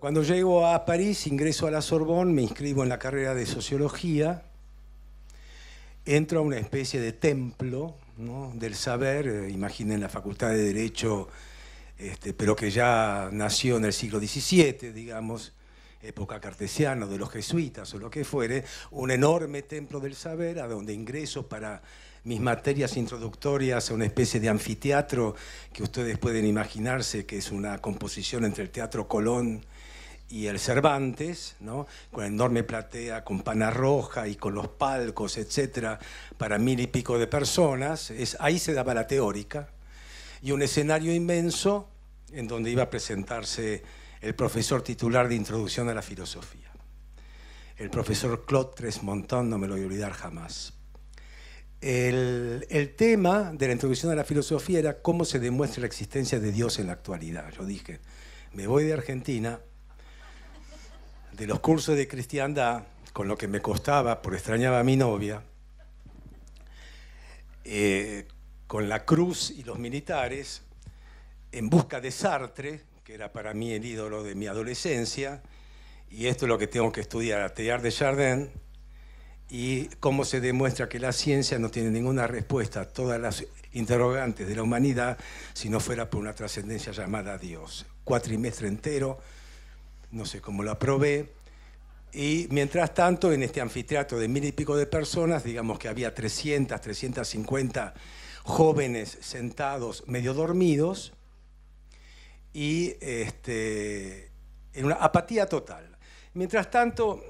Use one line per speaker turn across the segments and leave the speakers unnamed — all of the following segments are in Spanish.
Cuando llego a París, ingreso a la Sorbonne, me inscribo en la carrera de sociología, entro a una especie de templo del saber, eh, imaginen la Facultad de Derecho, este, pero que ya nació en el siglo XVII, digamos, época cartesiana de los jesuitas o lo que fuere, un enorme templo del saber a donde ingreso para mis materias introductorias a una especie de anfiteatro que ustedes pueden imaginarse que es una composición entre el Teatro Colón y el Cervantes, ¿no? con enorme platea, con pana roja y con los palcos, etcétera, para mil y pico de personas. Es, ahí se daba la teórica. Y un escenario inmenso en donde iba a presentarse el profesor titular de Introducción a la Filosofía, el profesor Claude Montón, no me lo voy a olvidar jamás. El, el, tema de la Introducción a la Filosofía era cómo se demuestra la existencia de Dios en la actualidad. Yo dije, me voy de Argentina de los cursos de cristiandad, con lo que me costaba, por extrañaba a mi novia, eh, con la cruz y los militares, en busca de Sartre, que era para mí el ídolo de mi adolescencia, y esto es lo que tengo que estudiar, Teilhard de Chardin, y cómo se demuestra que la ciencia no tiene ninguna respuesta a todas las interrogantes de la humanidad si no fuera por una trascendencia llamada Dios. Cuatrimestre entero no sé cómo la probé. Y mientras tanto, en este anfiteatro de mil y pico de personas, digamos que había 300, 350 jóvenes sentados medio dormidos y este, en una apatía total. Mientras tanto,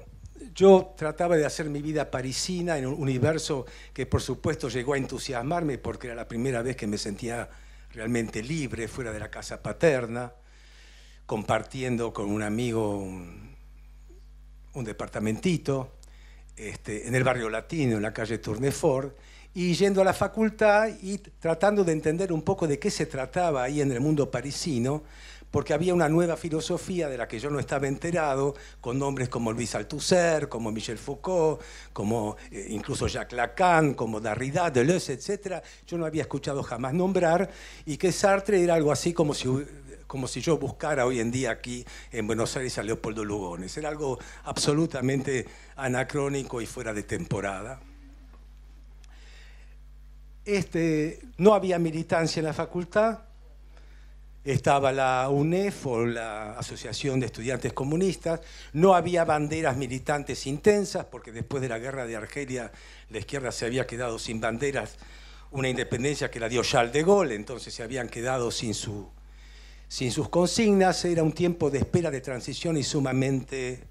yo trataba de hacer mi vida parisina en un universo que por supuesto llegó a entusiasmarme porque era la primera vez que me sentía realmente libre, fuera de la casa paterna compartiendo con un amigo un, departamentito este, en el barrio latino, en la calle Tournefort, y yendo a la facultad y tratando de entender un poco de qué se trataba ahí en el mundo parisino, porque había una nueva filosofía de la que yo no estaba enterado, con nombres como Luis Althusser, como Michel Foucault, como eh, incluso Jacques Lacan, como Derrida, Deleuze, etcétera. Yo no había escuchado jamás nombrar, y que Sartre era algo así como si como si yo buscara hoy en día aquí en Buenos Aires a Leopoldo Lugones. Era algo absolutamente anacrónico y fuera de temporada. Este, no había militancia en la facultad, estaba la UNEF o la Asociación de Estudiantes Comunistas, no había banderas militantes intensas, porque después de la guerra de Argelia la izquierda se había quedado sin banderas, una independencia que la dio Charles de Gaulle, entonces se habían quedado sin su sin sus consignas, era un tiempo de espera de transición y sumamente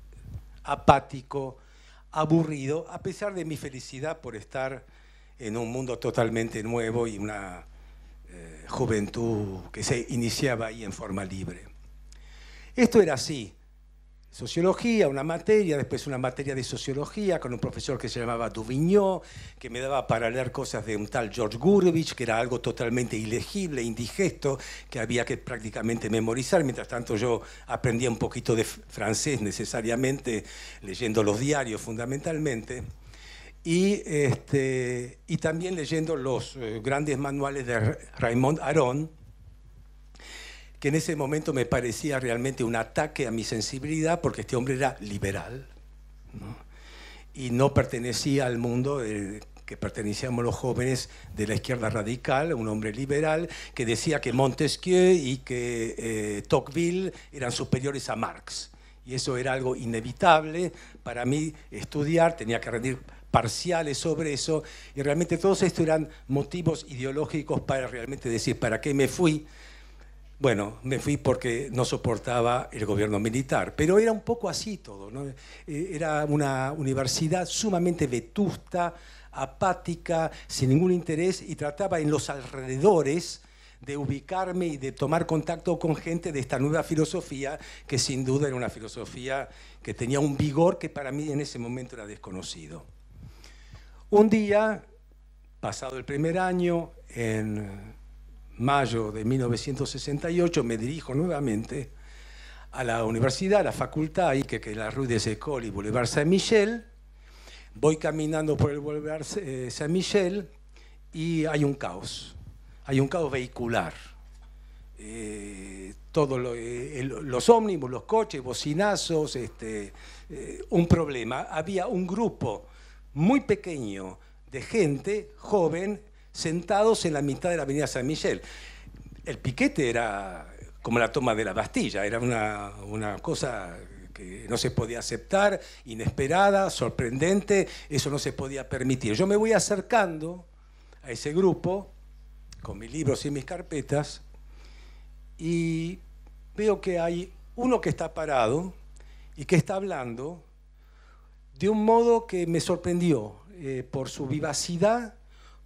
apático, aburrido, a pesar de mi felicidad por estar en un mundo totalmente nuevo y una eh, juventud que se iniciaba ahí en forma libre. Esto era así sociología, una materia, después una materia de sociología con un profesor que se llamaba Duvignon, que me daba para leer cosas de un tal George Gurevich, que era algo totalmente ilegible, indigesto, que había que prácticamente memorizar. Mientras tanto yo aprendía un poquito de francés necesariamente, leyendo los diarios fundamentalmente. Y, este, y también leyendo los eh, grandes manuales de Raymond Aron, que en ese momento me parecía realmente un ataque a mi sensibilidad porque este hombre era liberal y no pertenecía al mundo eh, que pertenecíamos los jóvenes de la izquierda radical, un hombre liberal que decía que Montesquieu y que eh, Tocqueville eran superiores a Marx. Y eso era algo inevitable para mí estudiar, tenía que rendir parciales sobre eso, y realmente todos estos eran motivos ideológicos para realmente decir para qué me fui bueno, me fui porque no soportaba el gobierno militar, pero era un poco así todo. Eh, era una universidad sumamente vetusta, apática, sin ningún interés y trataba en los alrededores de ubicarme y de tomar contacto con gente de esta nueva filosofía, que sin duda era una filosofía que tenía un vigor que para mí en ese momento era desconocido. Un día, pasado el primer año, en mayo de 1968, me dirijo nuevamente a la universidad, a la facultad, y que, es la Rue de Écoles y Boulevard Saint-Michel. Voy caminando por el Boulevard eh, Saint-Michel y hay un caos, hay un caos vehicular. Eh, eh los ómnibus, los coches, bocinazos, este, eh, un problema. Había un grupo muy pequeño de gente joven sentados en la mitad de la avenida San Michel. El piquete era como la toma de la Bastilla, era una, cosa que no se podía aceptar, inesperada, sorprendente, eso no se podía permitir. Yo me voy acercando a ese grupo con mis libros y mis carpetas y veo que hay uno que está parado y que está hablando de un modo que me sorprendió eh, por su vivacidad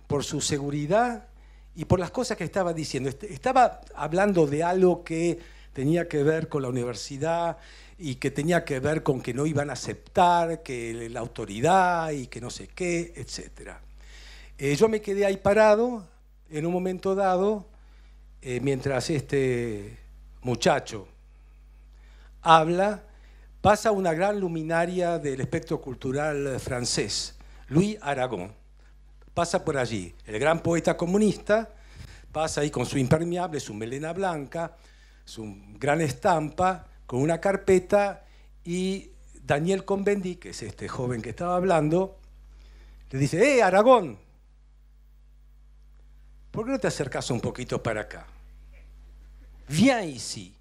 por su seguridad y por las cosas que estaba diciendo. Estaba hablando de algo que tenía que ver con la universidad y que tenía que ver con que no iban a aceptar, que la autoridad y que no sé qué, etc. Eh, yo me quedé ahí parado en un momento dado eh, mientras este muchacho habla, pasa una gran luminaria del espectro cultural francés, Louis Aragón pasa por allí el gran poeta comunista, pasa ahí con su impermeable, su melena blanca, su gran estampa, con una carpeta y Daniel Convendi, que es este joven que estaba hablando, le dice, ¡eh, Aragón! ¿Por qué no te acercas un poquito para acá? y sí!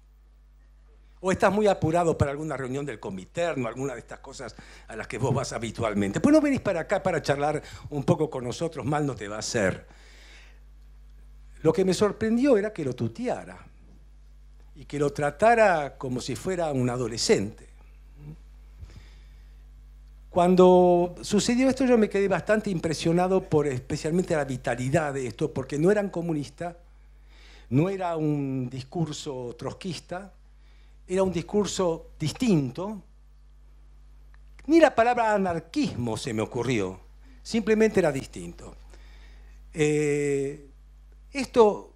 o estás muy apurado para alguna reunión del comiterno, alguna de estas cosas a las que vos vas habitualmente. Pues no venís para acá para charlar un poco con nosotros, mal no te va a hacer. Lo que me sorprendió era que lo tuteara y que lo tratara como si fuera un adolescente. Cuando sucedió esto yo me quedé bastante impresionado por especialmente la vitalidad de esto, porque no eran comunistas, no era un discurso trotskista, era un discurso distinto, ni la palabra anarquismo se me ocurrió, simplemente era distinto. Eh, esto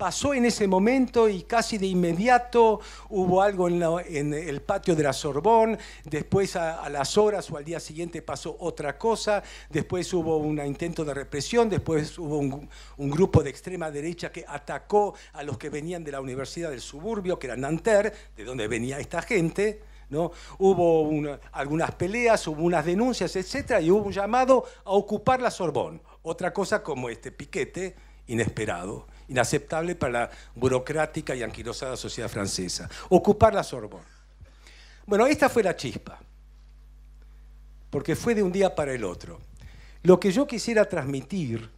pasó en ese momento y casi de inmediato hubo algo en, el patio de la Sorbón, después a, las horas o al día siguiente pasó otra cosa, después hubo un intento de represión, después hubo un, grupo de extrema derecha que atacó a los que venían de la Universidad del Suburbio, que era Nanterre, de donde venía esta gente. ¿No? Hubo algunas peleas, hubo unas denuncias, etcétera, y hubo un llamado a ocupar la Sorbón. Otra cosa como este piquete inesperado inaceptable para la burocrática y anquilosada sociedad francesa. Ocupar la Sorbona. Bueno, esta fue la chispa, porque fue de un día para el otro. Lo que yo quisiera transmitir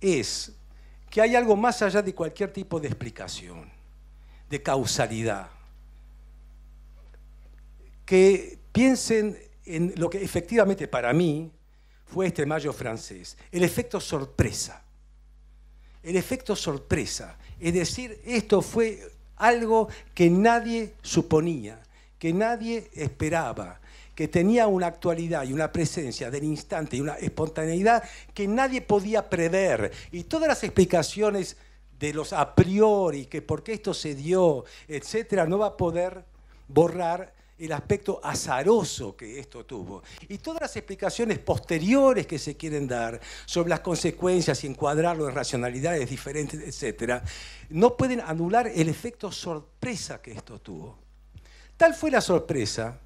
es que hay algo más allá de cualquier tipo de explicación, de causalidad. Que piensen en lo que efectivamente para mí fue este mayo francés, el efecto sorpresa el efecto sorpresa. Es decir, esto fue algo que nadie suponía, que nadie esperaba, que tenía una actualidad y una presencia del instante y una espontaneidad que nadie podía prever. Y todas las explicaciones de los a priori, que por qué esto se dio, etcétera, no va a poder borrar el aspecto azaroso que esto tuvo. Y todas las explicaciones posteriores que se quieren dar sobre las consecuencias y encuadrarlo en racionalidades diferentes, etc., no pueden anular el efecto sorpresa que esto tuvo. Tal fue la sorpresa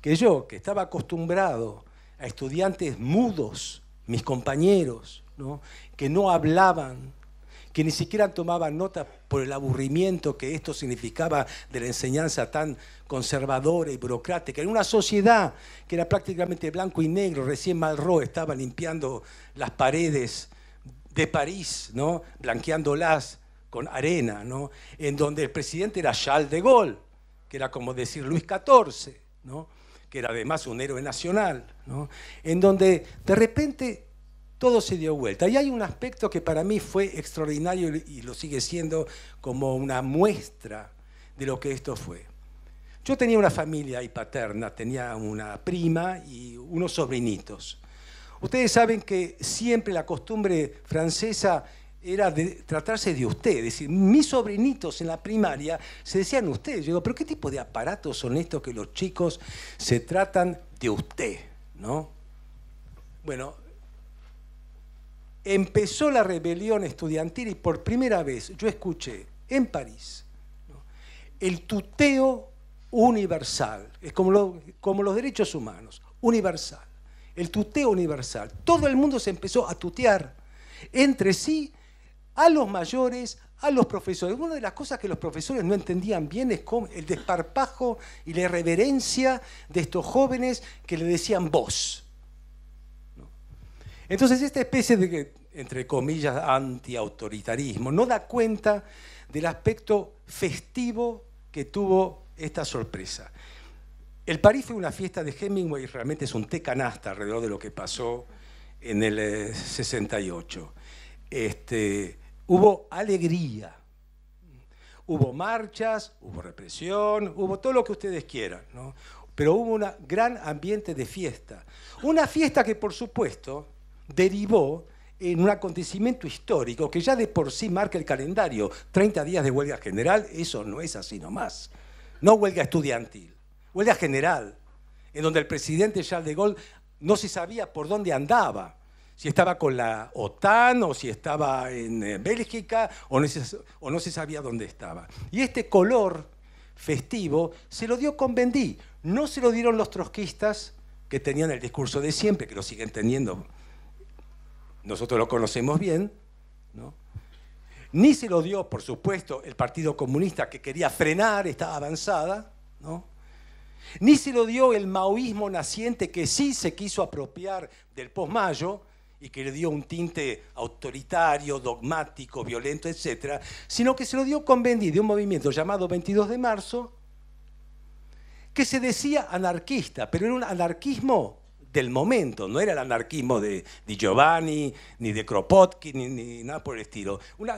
que yo, que estaba acostumbrado a estudiantes mudos, mis compañeros, que no hablaban, que ni siquiera tomaban nota por el aburrimiento que esto significaba de la enseñanza tan conservadora y burocrática. En una sociedad que era prácticamente blanco y negro, recién Malro estaba limpiando las paredes de París, ¿no? blanqueándolas con arena, ¿no? en donde el presidente era Charles de Gaulle, que era como decir Luis XIV, ¿no? que era además un héroe nacional, ¿no? en donde de repente todo se dio vuelta. Y hay un aspecto que para mí fue extraordinario y lo sigue siendo como una muestra de lo que esto fue. Yo tenía una familia y paterna, tenía una prima y unos sobrinitos. Ustedes saben que siempre la costumbre francesa era de tratarse de usted, es decir, mis sobrinitos en la primaria se decían ustedes. Yo digo, pero ¿qué tipo de aparatos son estos que los chicos se tratan de usted? ¿No? Bueno, empezó la rebelión estudiantil y por primera vez yo escuché en París el tuteo universal, es como, como los derechos humanos, universal, el tuteo universal. Todo el mundo se empezó a tutear entre sí, a los mayores, a los profesores. Una de las cosas que los profesores no entendían bien es el desparpajo y la irreverencia de estos jóvenes que le decían vos. Entonces, esta especie de, entre comillas, antiautoritarismo no da cuenta del aspecto festivo que tuvo esta sorpresa. El París fue una fiesta de Hemingway, realmente es un tecanasta alrededor de lo que pasó en el 68. Eh, este, hubo alegría, hubo marchas, hubo represión, hubo todo lo que ustedes quieran, pero hubo un gran ambiente de fiesta. Una fiesta que, por supuesto, derivó en un acontecimiento histórico que ya de por sí marca el calendario. 30 días de huelga general, eso no es así nomás. No huelga estudiantil, huelga general, en donde el presidente Charles de Gaulle no se sabía por dónde andaba, si estaba con la OTAN o si estaba en eh, Bélgica o no se, sabía dónde estaba. Y este color festivo se lo dio con Bendí, no se lo dieron los trotskistas que tenían el discurso de siempre, que lo siguen teniendo nosotros lo conocemos bien, ¿no? ni se lo dio, por supuesto, el Partido Comunista que quería frenar esta avanzada, ¿no? ni se lo dio el maoísmo naciente que sí se quiso apropiar del posmayo y que le dio un tinte autoritario, dogmático, violento, etc., sino que se lo dio con Bendy de un movimiento llamado 22 de marzo, que se decía anarquista, pero era un anarquismo del momento, no era el anarquismo de, Giovanni, ni de Kropotkin, ni, nada por el estilo. Un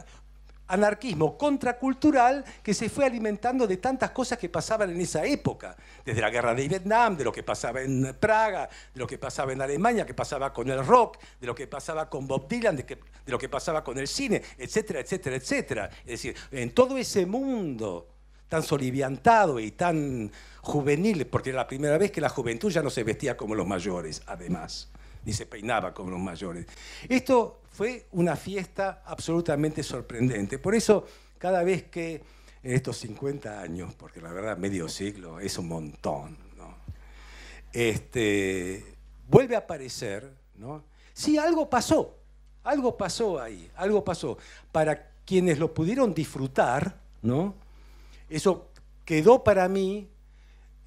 anarquismo contracultural que se fue alimentando de tantas cosas que pasaban en esa época, desde la guerra de Vietnam, de lo que pasaba en Praga, de lo que pasaba en Alemania, que pasaba con el rock, de lo que pasaba con Bob Dylan, de, de lo que pasaba con el cine, etcétera, etcétera, etcétera. Es decir, en todo ese mundo tan soliviantado y tan juvenil, porque era la primera vez que la juventud ya no se vestía como los mayores, además, ni se peinaba como los mayores. Esto fue una fiesta absolutamente sorprendente. Por eso, cada vez que en estos 50 años, porque la verdad medio siglo es un montón, este, vuelve a aparecer, ¿no? sí, algo pasó, algo pasó ahí, algo pasó. Para quienes lo pudieron disfrutar, ¿no? Eso quedó para mí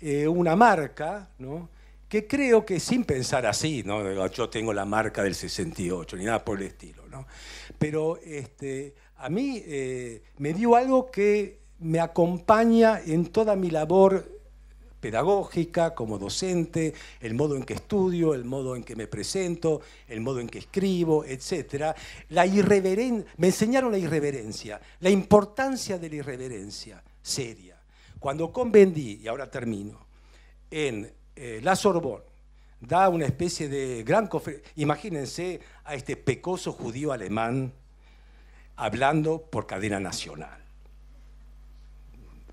eh, una marca, que creo que sin pensar así, ah, yo tengo la marca del 68, ni nada por el estilo, pero este, a mí eh, me dio algo que me acompaña en toda mi labor pedagógica, como docente, el modo en que estudio, el modo en que me presento, el modo en que escribo, etc. Me enseñaron la irreverencia, la importancia de la irreverencia seria. Cuando convendí, y ahora termino, en eh, la Sorbonne, da una especie de gran cofre Imagínense a este pecoso judío alemán hablando por cadena nacional.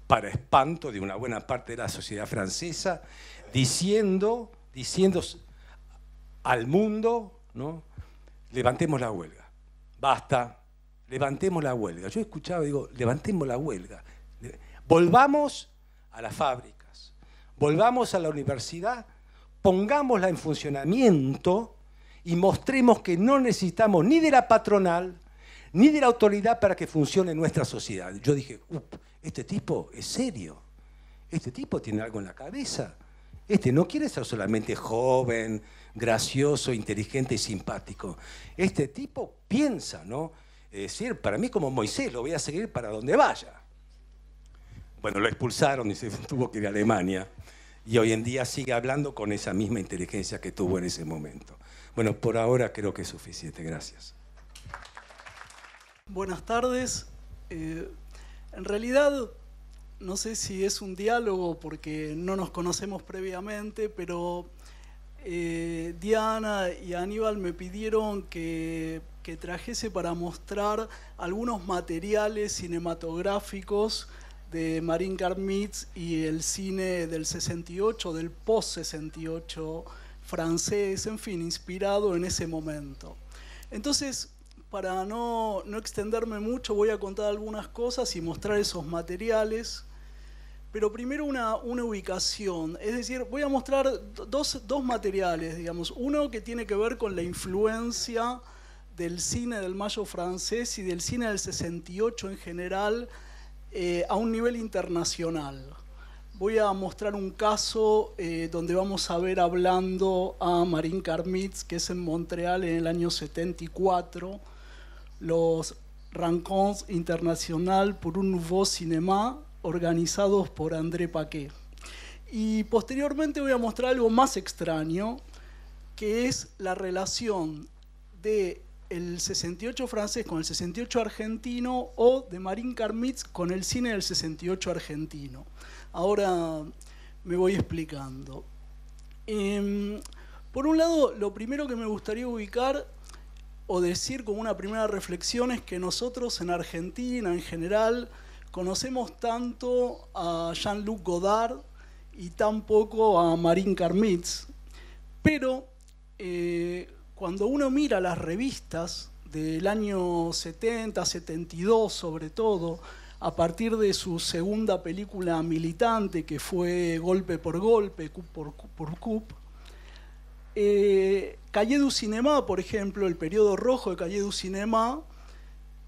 Para espanto de una buena parte de la sociedad francesa, diciendo, diciendo al mundo, ¿no? levantemos la huelga, basta, levantemos la huelga. Yo he escuchaba, digo, levantemos la huelga. Volvamos a las fábricas, volvamos a la universidad, pongámosla en funcionamiento y mostremos que no necesitamos ni de la patronal ni de la autoridad para que funcione nuestra sociedad. Yo dije, este tipo es serio, este tipo tiene algo en la cabeza, este no quiere ser solamente joven, gracioso, inteligente y simpático. Este tipo piensa, ¿no? Es decir, para mí como Moisés lo voy a seguir para donde vaya. Bueno, lo expulsaron y se tuvo que ir a Alemania. Y hoy en día sigue hablando con esa misma inteligencia que tuvo en ese momento. Bueno, por ahora creo que es suficiente.
Gracias. Buenas tardes. Eh, en realidad, no sé si es un diálogo porque no nos conocemos previamente, pero eh, Diana y Aníbal me pidieron que, que trajese para mostrar algunos materiales cinematográficos de Marine Garmitz y el cine del 68, del post-68 francés, en fin, inspirado en ese momento. Entonces, para no, extenderme mucho, voy a contar algunas cosas y mostrar esos materiales. Pero primero una, ubicación, es decir, voy a mostrar dos, dos, materiales, digamos. Uno que tiene que ver con la influencia del cine del mayo francés y del cine del 68 en general eh, a un nivel internacional. Voy a mostrar un caso eh, donde vamos a ver hablando a Marín Carmitz que es en Montreal en el año 74, los Rancons internacional por un Nouveau cinema organizados por André Paquet. Y posteriormente voy a mostrar algo más extraño, que es la relación de el 68 francés con el 68 argentino o de Marín Carmitz con el cine del 68 argentino. Ahora me voy explicando. Em, por un lado, lo primero que me gustaría ubicar o decir como una primera reflexión es que nosotros en Argentina en general conocemos tanto a Jean-Luc Godard y tampoco a Marín Carmitz pero eh, cuando uno mira las revistas del año 70, 72 sobre todo, a partir de su segunda película militante, que fue Golpe por Golpe, Coup por, por Coup, eh, Calle du Cinema, por ejemplo, el periodo rojo de Calle du Cinema,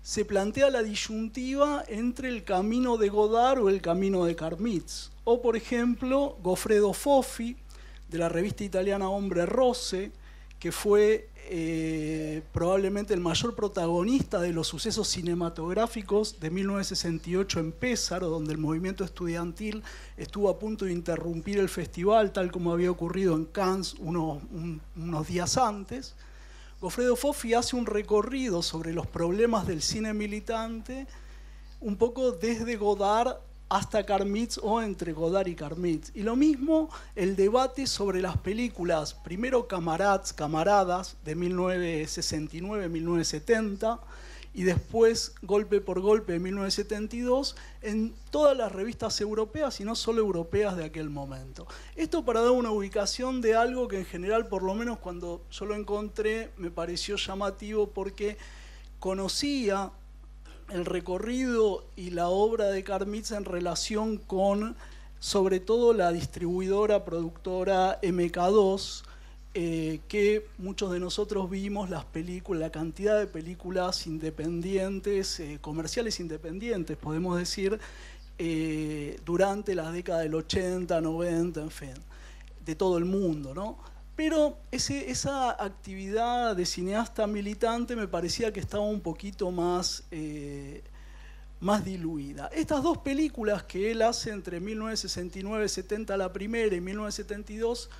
se plantea la disyuntiva entre el camino de Godard o el camino de Carmitz. O, por ejemplo, Goffredo Fofi de la revista italiana Hombre Rose, que fue eh, probablemente el mayor protagonista de los sucesos cinematográficos de 1968 en Pésaro, donde el movimiento estudiantil estuvo a punto de interrumpir el festival, tal como había ocurrido en Cannes unos, días antes. Gofredo Fofi hace un recorrido sobre los problemas del cine militante, un poco desde Godard hasta Carmitz o entre Godard y Carmitz. Y lo mismo el debate sobre las películas, primero Camarads, Camaradas, de 1969-1970, y después Golpe por Golpe de 1972, en todas las revistas europeas y no solo europeas de aquel momento. Esto para dar una ubicación de algo que en general, por lo menos cuando yo lo encontré, me pareció llamativo porque conocía el recorrido y la obra de Carmitz en relación con, sobre todo, la distribuidora productora MK2, eh, que muchos de nosotros vimos las películas, la cantidad de películas independientes, eh, comerciales independientes, podemos decir, eh, durante las décadas del 80, 90, en fin, de todo el mundo, ¿no? Pero esa actividad de cineasta militante me parecía que estaba un poquito más, eh, más diluida. Estas dos películas que él hace entre 1969-70 la primera y 1972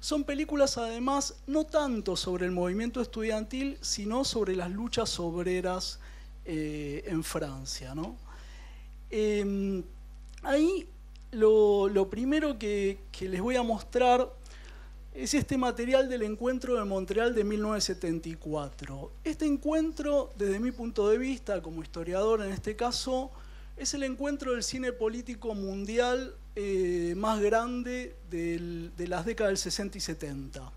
son películas además no tanto sobre el movimiento estudiantil, sino sobre las luchas obreras eh, en Francia. Em, ahí lo, primero que, que les voy a mostrar es este material del encuentro de Montreal de 1974. Este encuentro, desde mi punto de vista, como historiador en este caso, es el encuentro del cine político mundial eh, más grande de las décadas del 60 y 70.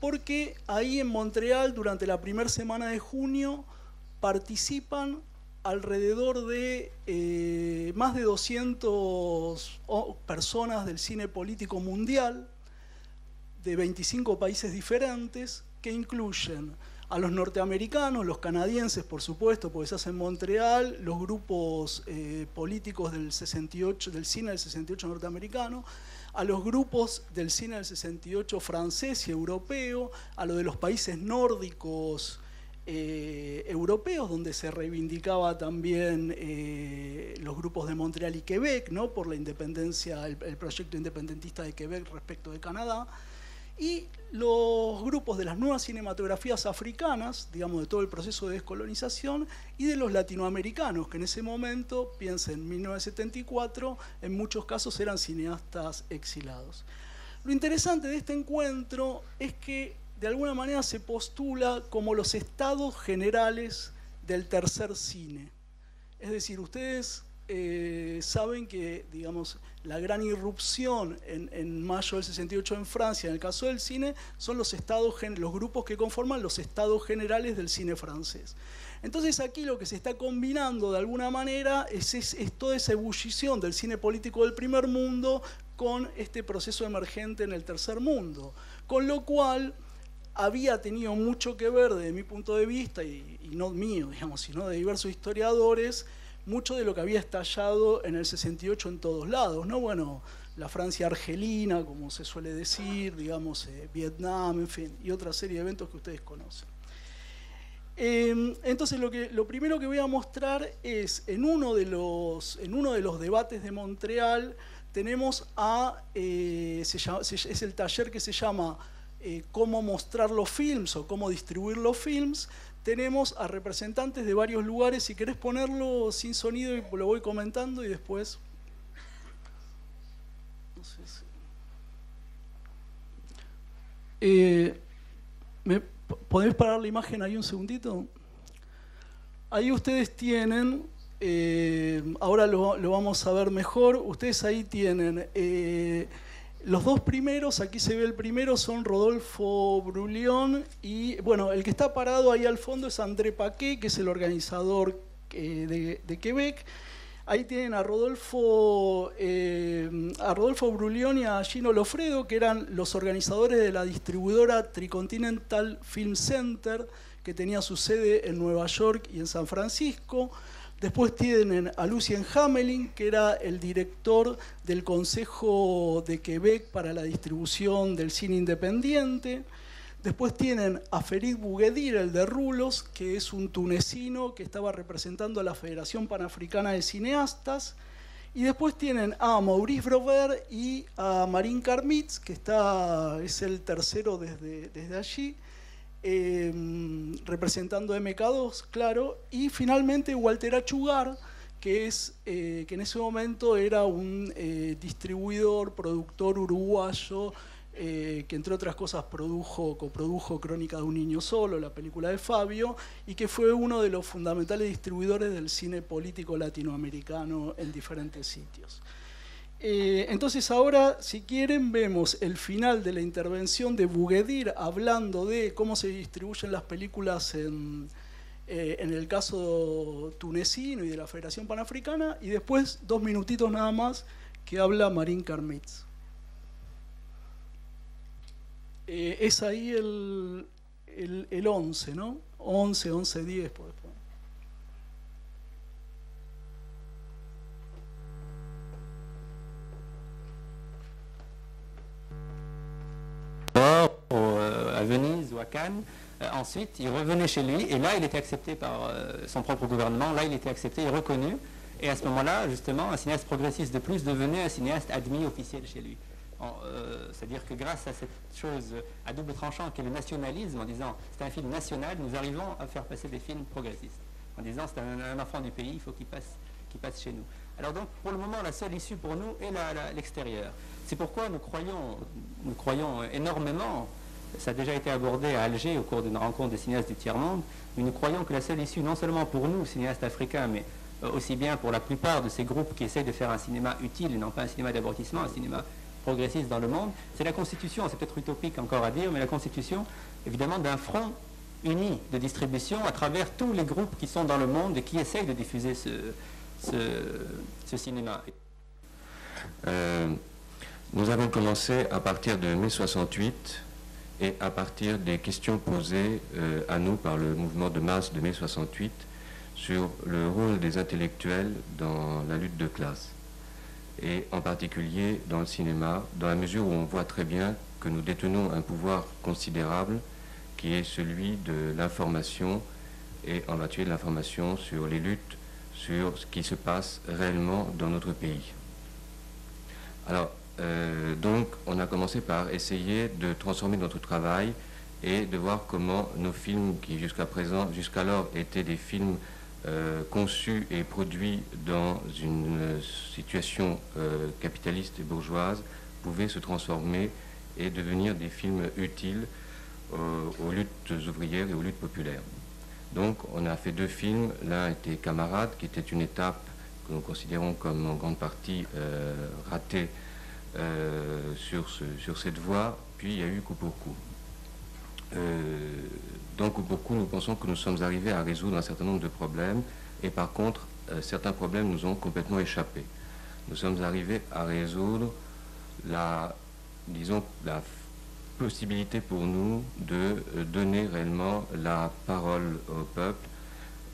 Porque ahí en Montreal, durante la primera semana de junio, participan alrededor de eh, más de 200 personas del cine político mundial, de 25 países diferentes que incluyen a los norteamericanos, los canadienses, por supuesto, porque se hace en Montreal, los grupos eh, políticos del 68, del cine del 68 norteamericano, a los grupos del cine del 68 francés y europeo, a lo de los países nórdicos eh, europeos, donde se reivindicaba también eh, los grupos de Montreal y Quebec, ¿no? por la independencia, el proyecto independentista de Quebec respecto de Canadá y los grupos de las nuevas cinematografías africanas, digamos, de todo el proceso de descolonización, y de los latinoamericanos, que en ese momento, piensen, en 1974, en muchos casos eran cineastas exilados. Lo interesante de este encuentro es que de alguna manera se postula como los estados generales del tercer cine. Es decir, ustedes eh, saben que, digamos, la gran irrupción en, mayo del 68 en Francia, en el caso del cine, son los, estados, los grupos que conforman los estados generales del cine francés. Entonces aquí lo que se está combinando de alguna manera es, es, toda esa ebullición del cine político del primer mundo con este proceso emergente en el tercer mundo, con lo cual había tenido mucho que ver desde mi punto de vista, y, no mío, digamos, sino de diversos historiadores, mucho de lo que había estallado en el 68 en todos lados, ¿no? Bueno, la Francia argelina, como se suele decir, digamos, eh, Vietnam, en fin, y otra serie de eventos que ustedes conocen. Em, entonces, lo, que, lo primero que voy a mostrar es, en uno de los, en uno de los debates de Montreal, tenemos a, eh, es el taller que se llama eh, Cómo mostrar los films o cómo distribuir los films, tenemos a representantes de varios lugares. Si querés ponerlo sin sonido, lo voy comentando y después... No eh, podés parar la imagen ahí un segundito? Ahí ustedes tienen, eh, ahora lo, vamos a ver mejor, ustedes ahí tienen... Eh, los dos primeros, aquí se ve el primero, son Rodolfo Brulión y, bueno, el que está parado ahí al fondo es André Paquet, que es el organizador eh, de, Quebec. Ahí tienen a Rodolfo, eh, a Rodolfo Brulión y a Gino Lofredo, que eran los organizadores de la distribuidora Tricontinental Film Center, que tenía su sede en Nueva York y en San Francisco. Después tienen a Lucien Hamelin, que era el director del Consejo de Quebec para la distribución del cine independiente. Después tienen a Ferid Bouguedir, el de Rulos, que es un tunecino que estaba representando a la Federación Panafricana de Cineastas. Y después tienen a Maurice Brover y a Marín Carmitz, que está, es el tercero desde allí. Em, representando MK2, claro, y finalmente Walter Achugar, que, es, eh, que en ese momento era un eh, distribuidor, productor uruguayo, eh, que entre otras cosas produjo, coprodujo Crónica de un niño solo, la película de Fabio, y que fue uno de los fundamentales distribuidores del cine político latinoamericano en diferentes sitios. Eh, entonces ahora, si quieren, vemos el final de la intervención de Bugedir hablando de cómo se distribuyen las películas eh, en, el caso tunecino y de la Federación Panafricana, y después dos minutitos nada más que habla Marín Carmitz. Eh, es ahí el, el 11, ¿no? 11, 11, 10, pues.
Euh, à Venise ou à Cannes. Euh, ensuite, il revenait chez lui et là, il était accepté par euh, son propre gouvernement. Là, il était accepté et reconnu. Et à ce moment-là, justement, un cinéaste progressiste de plus devenait un cinéaste admis officiel chez lui. C'est-à-dire que grâce à cette chose à double tranchant qui est le nationalisme, en disant c'est un film national, nous arrivons à faire passer des films progressistes. En disant c'est un, enfant du pays, il faut qu'il passe, passe chez nous. Alors donc, pour le moment, la seule issue pour nous est l'extérieur. C'est pourquoi nous croyons, nous croyons énormément, ça a déjà été abordé à Alger au cours d'une rencontre des cinéastes du tiers-monde, mais nous croyons que la seule issue, non seulement pour nous, cinéastes africains, mais euh, aussi bien pour la plupart de ces groupes qui essayent de faire un cinéma utile, et non pas un cinéma d'abortissement, un cinéma progressiste dans le monde, c'est la constitution, c'est peut-être utopique encore à dire, mais la constitution, évidemment, d'un front uni de distribution à travers tous les groupes qui sont dans le monde et qui essayent de diffuser ce, ce, cinéma euh, Nous avons commencé à partir de mai 68 et à partir des questions posées euh, à nous par le mouvement de masse de mai 68 sur le rôle des intellectuels dans la lutte de classe et en particulier dans le cinéma, dans la mesure où on voit très bien que nous détenons un pouvoir considérable qui est celui de l'information et en matière de l'information sur les luttes sur ce qui se passe réellement dans notre pays. Alors, euh, donc, on a commencé par essayer de transformer notre travail et de voir comment nos films, qui jusqu'à présent, jusqu'alors étaient des films euh, conçus et produits dans une euh, situation capitaliste et bourgeoise, pouvaient se transformer et devenir des films utiles aux luttes ouvrières et aux luttes populaires. Donc on a fait deux films. L'un était Camarade, qui était une étape que nous considérons comme en grande partie euh, ratée euh, sur, sur cette voie. Puis il y a eu coup pour coup. dans coup nous pensons que nous sommes arrivés à résoudre un certain nombre de problèmes. Et par contre, euh, certains problèmes nous ont complètement échappé. Nous sommes arrivés à résoudre la, disons, la possibilité pour nous de euh, donner réellement la parole au peuple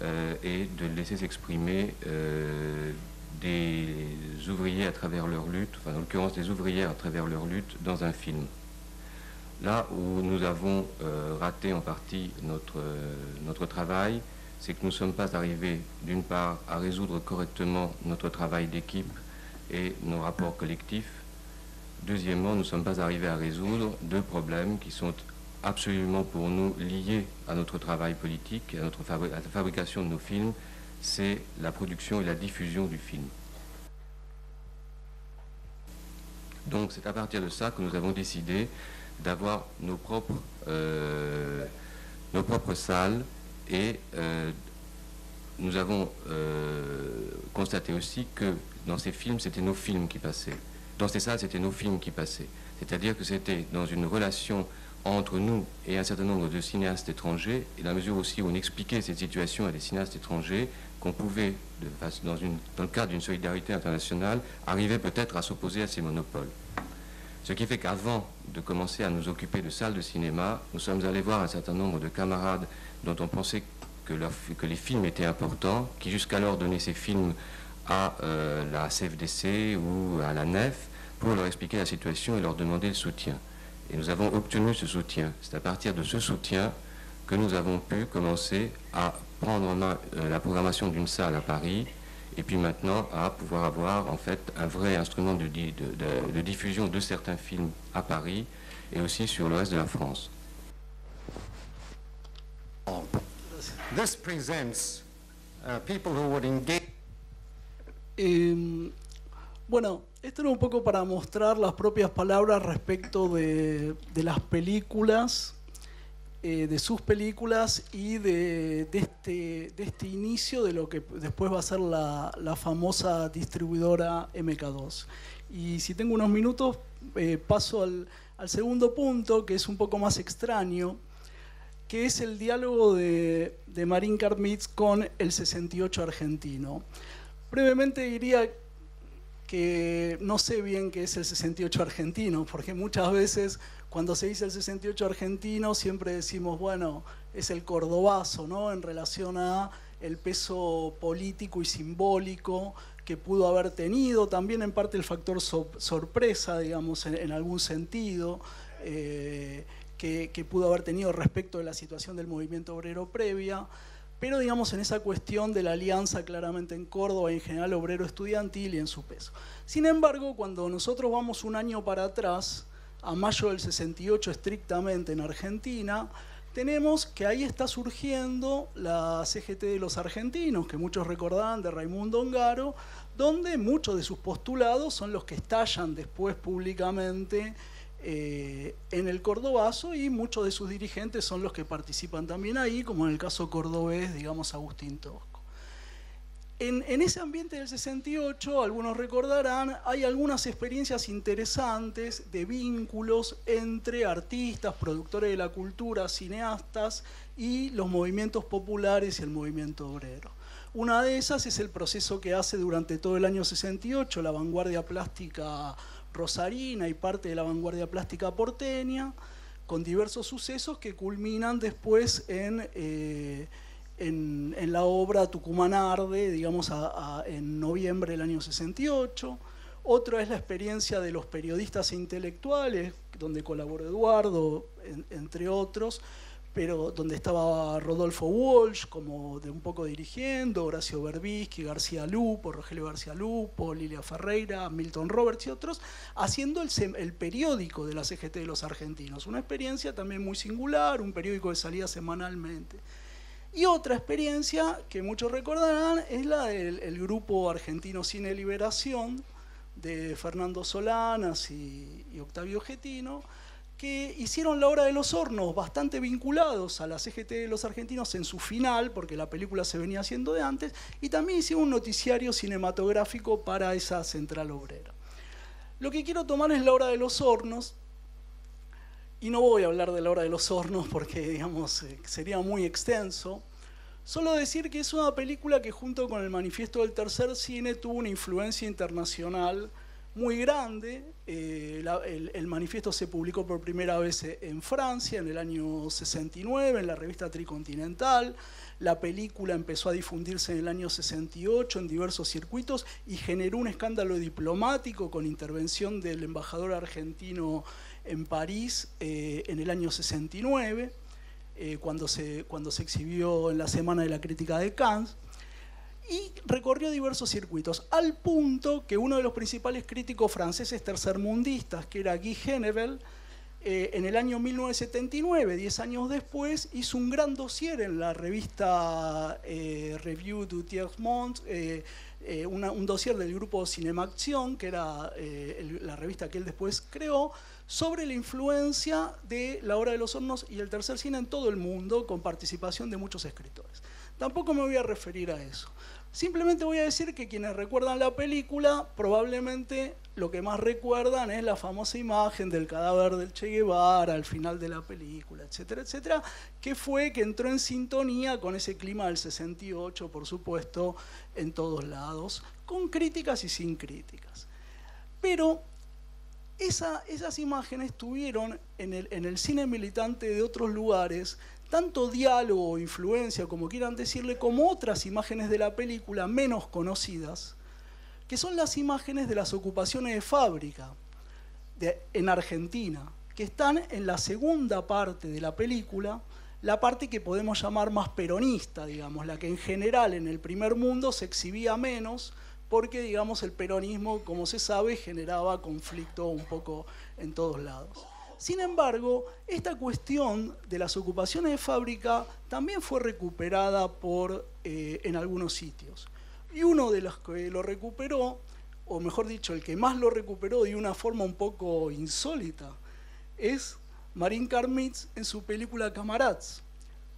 euh, et de laisser s'exprimer euh, des ouvriers à travers leur lutte, enfin en l'occurrence des ouvrières à travers leur lutte dans un film. Là où nous avons raté en partie notre, notre travail, c'est que nous ne sommes pas arrivés d'une part à résoudre correctement notre travail d'équipe et nos rapports collectifs, Deuxièmement, nous ne sommes pas arrivés à résoudre deux problèmes qui sont absolument pour nous liés à notre travail politique, à, la fabrication de nos films, c'est la production et la diffusion du film. Donc c'est à partir de ça que nous avons décidé d'avoir nos, propres, euh, salles et euh, nous avons euh, constaté aussi que dans ces films, c'était nos films qui passaient. Dans ces salles, c'était nos films qui passaient. C'est-à-dire que c'était dans une relation entre nous et un certain nombre de cinéastes étrangers, et dans la mesure aussi où on expliquait cette situation à des cinéastes étrangers, qu'on pouvait, dans, le cadre d'une solidarité internationale, arriver peut-être à s'opposer à ces monopoles. Ce qui fait qu'avant de commencer à nous occuper de salles de cinéma, nous sommes allés voir un certain nombre de camarades dont on pensait que, les films étaient importants, qui jusqu'alors donnaient ces films à euh, la CFDC ou à la NEF, pour leur expliquer la situation et leur demander le soutien. Et nous avons obtenu ce soutien. C'est à partir de ce soutien que nous avons pu commencer à prendre en main euh, la programmation d'une salle à Paris et puis maintenant à pouvoir avoir en fait un vrai instrument de, de, diffusion de certains films à Paris et aussi sur le reste de la France. This presents uh, euh,
Esto era un poco para mostrar las propias palabras respecto de, las películas, eh, de sus películas y este, de, este, inicio de lo que después va a ser la, famosa distribuidora MK2. Y si tengo unos minutos, eh, paso al, segundo punto, que es un poco más extraño, que es el diálogo de, de Marín Karmitz con el 68 argentino. Brevemente diría que que no sé bien qué es el 68 argentino, porque muchas veces cuando se dice el 68 argentino siempre decimos, bueno, es el cordobazo, ¿no? En relación a el peso político y simbólico que pudo haber tenido, también en parte el factor sorpresa, digamos, en, algún sentido, eh, que pudo haber tenido respecto de la situación del movimiento obrero previa. Pero digamos en esa cuestión de la alianza claramente en Córdoba, en general obrero estudiantil y en su peso. Sin embargo, cuando nosotros vamos un año para atrás, a mayo del 68 estrictamente en Argentina, tenemos que ahí está surgiendo la CGT de los argentinos, que muchos recordaban de Raimundo Ongaro, donde muchos de sus postulados son los que estallan después públicamente eh, en el Cordobazo y muchos de sus dirigentes son los que participan también ahí, como en el caso cordobés, digamos, Agustín Tosco. En, en ese ambiente del 68, algunos recordarán, hay algunas experiencias interesantes de vínculos entre artistas, productores de la cultura, cineastas y los movimientos populares y el movimiento obrero. Una de esas es el proceso que hace durante todo el año 68 la vanguardia plástica rosarina y parte de la vanguardia plástica porteña, con diversos sucesos que culminan después en, eh, en, la obra Tucumán Arde, digamos, en noviembre del año 68. Otra es la experiencia de los periodistas e intelectuales, donde colaboró Eduardo, entre otros, pero donde estaba Rodolfo Walsh como de un poco dirigiendo, Horacio Berbisky, García Lupo, Rogelio García Lupo, Lilia Ferreira, Milton Roberts y otros, haciendo el, periódico de la CGT de los argentinos. Una experiencia también muy singular, un periódico que salía semanalmente. Y otra experiencia que muchos recordarán es la del grupo argentino Cine Liberación de Fernando Solanas y Octavio Getino, que hicieron la Hora de los hornos, bastante vinculados a la CGT de los argentinos en su final, porque la película se venía haciendo de antes, y también hicieron un noticiario cinematográfico para esa central obrera. Lo que quiero tomar es la Hora de los hornos, y no voy a hablar de la Hora de los hornos porque, digamos, eh, sería muy extenso. Solo decir que es una película que junto con el manifiesto del tercer cine tuvo una influencia internacional muy grande. Eh, el, manifiesto se publicó por primera vez en Francia en el año 69 en la revista Tricontinental. La película empezó a difundirse en el año 68 en diversos circuitos y generó un escándalo diplomático con intervención del embajador argentino en París eh, en el año 69, eh, cuando, se, cuando se exhibió en la Semana de la Crítica de Cannes y recorrió diversos circuitos, al punto que uno de los principales críticos franceses tercermundistas, que era Guy Genevel, eh, en el año 1979, diez años después, hizo un gran dossier en la revista eh, Revue Review du Tiers-Monde, eh, un dossier del grupo Cinema Action, que era la revista que él después creó, sobre la influencia de La Hora de los Hornos y el tercer cine en todo el mundo, con participación de muchos escritores. Tampoco me voy a referir a eso. Simplemente voy a decir que quienes recuerdan la película probablemente lo que más recuerdan es la famosa imagen del cadáver del Che Guevara al final de la película, etcétera, etcétera, que fue que entró en sintonía con ese clima del 68, por supuesto, en todos lados, con críticas y sin críticas. Pero esas imágenes tuvieron en el cine militante de otros lugares tanto diálogo o influencia, como quieran decirle, como otras imágenes de la película menos conocidas, que son las imágenes de las ocupaciones de fábrica en Argentina, que están en la segunda parte de la película, la parte que podemos llamar más peronista, digamos, la que en general en el primer mundo se exhibía menos, porque digamos el peronismo, como se sabe, generaba conflicto un poco en todos lados. Sin embargo, esta cuestión de las ocupaciones de fábrica también fue recuperada eh, en algunos sitios. Y uno de los que lo recuperó, o mejor dicho, el que más lo recuperó de una forma un poco insólita, es Marín Carmitz en su película Camarats,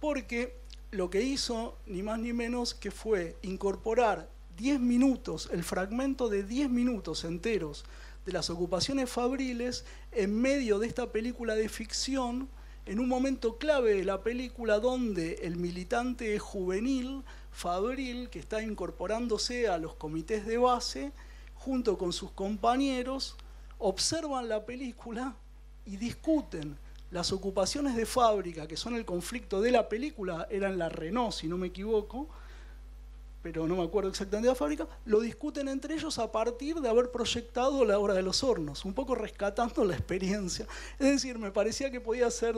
porque lo que hizo ni más ni menos que fue incorporar 10 minutos, el fragmento de 10 minutos enteros de las ocupaciones fabriles en medio de esta película de ficción, en un momento clave de la película donde el militante juvenil fabril que está incorporándose a los comités de base, junto con sus compañeros, observan la película y discuten. Las ocupaciones de fábrica, que son el conflicto de la película, eran la Renault, si no me equivoco, pero no me acuerdo exactamente de la fábrica, lo discuten entre ellos a partir de haber proyectado la obra de los hornos, un poco rescatando la experiencia. Es decir, me parecía que podía ser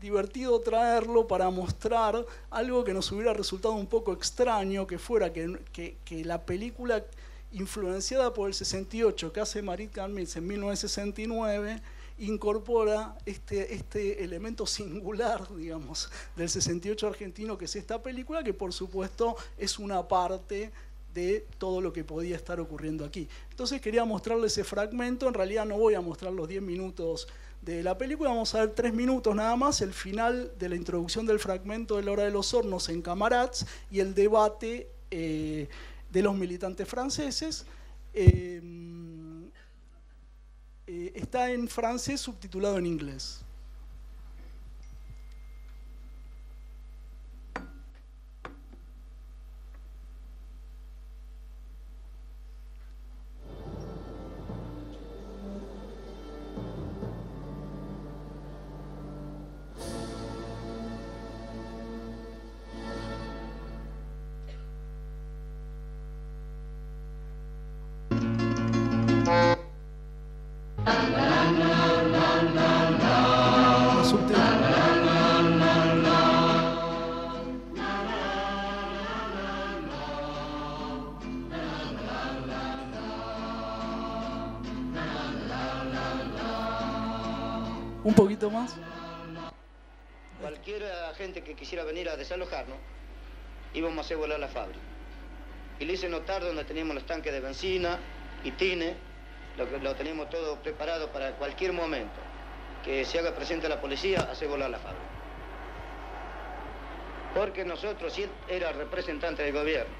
divertido traerlo para mostrar algo que nos hubiera resultado un poco extraño, que fuera que, la película influenciada por el 68 que hace Marit Carmels en 1969, incorpora este, este elemento singular, digamos, del 68 argentino que es esta película, que por supuesto es una parte de todo lo que podía estar ocurriendo aquí. Entonces quería mostrarles ese fragmento, en realidad no voy a mostrar los 10 minutos de la película, vamos a ver tres minutos nada más, el final de la introducción del fragmento de la hora de los hornos en Camarats y el debate eh, de los militantes franceses. Eh, está en francés subtitulado en inglés.
Cualquier gente que quisiera venir a desalojarnos,
íbamos a hacer volar la fábrica. Y le hice notar donde teníamos los tanques de benzina y tine, lo, lo teníamos todo preparado para cualquier momento. Que se haga presente la policía, hacer volar la fábrica. Porque nosotros, si era representante del gobierno,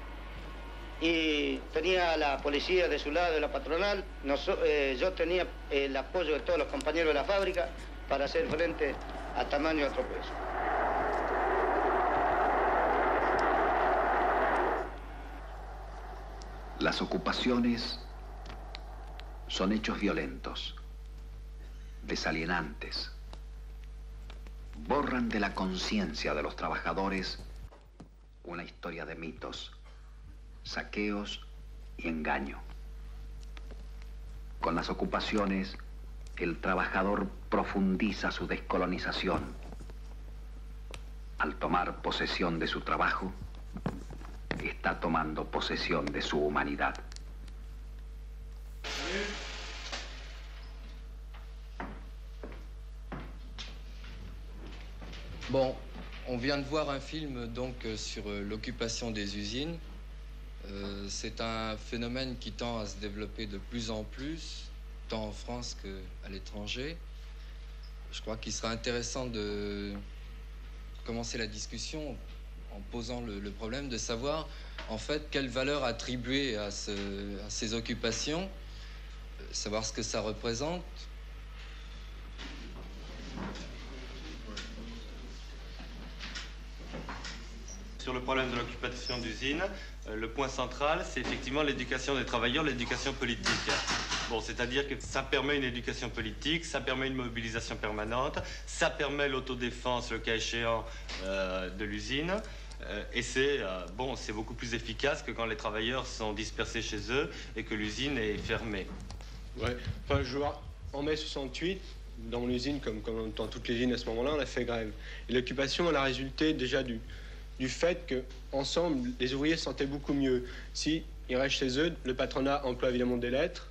y tenía la policía de su lado, de la patronal, eh, yo tenía el apoyo de todos los compañeros de la fábrica, para hacer frente a tamaño atropello.
Las ocupaciones son hechos violentos, desalienantes, borran de la conciencia de los trabajadores una historia de mitos, saqueos y engaño. Con las ocupaciones, el trabajador profundiza sa décolonisation. Al tomar possession de su trabajo, está tomando possession de su humanidad.
Bon, on vient de voir un film donc euh, sur euh, l'occupation des usines. Euh, c'est un phénomène qui tend à se développer de plus en plus, tant en France qu'à l'étranger je crois qu'il sera intéressant de commencer la discussion en posant le, problème de savoir en fait quelle valeur attribuer à, à ces occupations, euh, savoir ce que ça représente. Sur le problème de l'occupation d'usine, euh, le point central, c'est effectivement l'éducation des travailleurs, l'éducation politique c'est-à-dire que ça permet une éducation politique, ça permet une mobilisation permanente, ça permet l'autodéfense, le cas échéant, euh, de l'usine. Euh, et c'est euh, bon, c'est beaucoup plus efficace que quand les travailleurs sont dispersés chez eux et que l'usine est fermée.
Ouais. je en mai 68, dans l'usine, comme, dans toutes les usines à ce moment-là, on a fait grève. Et l'occupation, elle a résulté déjà du, fait que, ensemble, les ouvriers se sentaient beaucoup mieux. Si restent chez eux, le patronat emploie évidemment des lettres,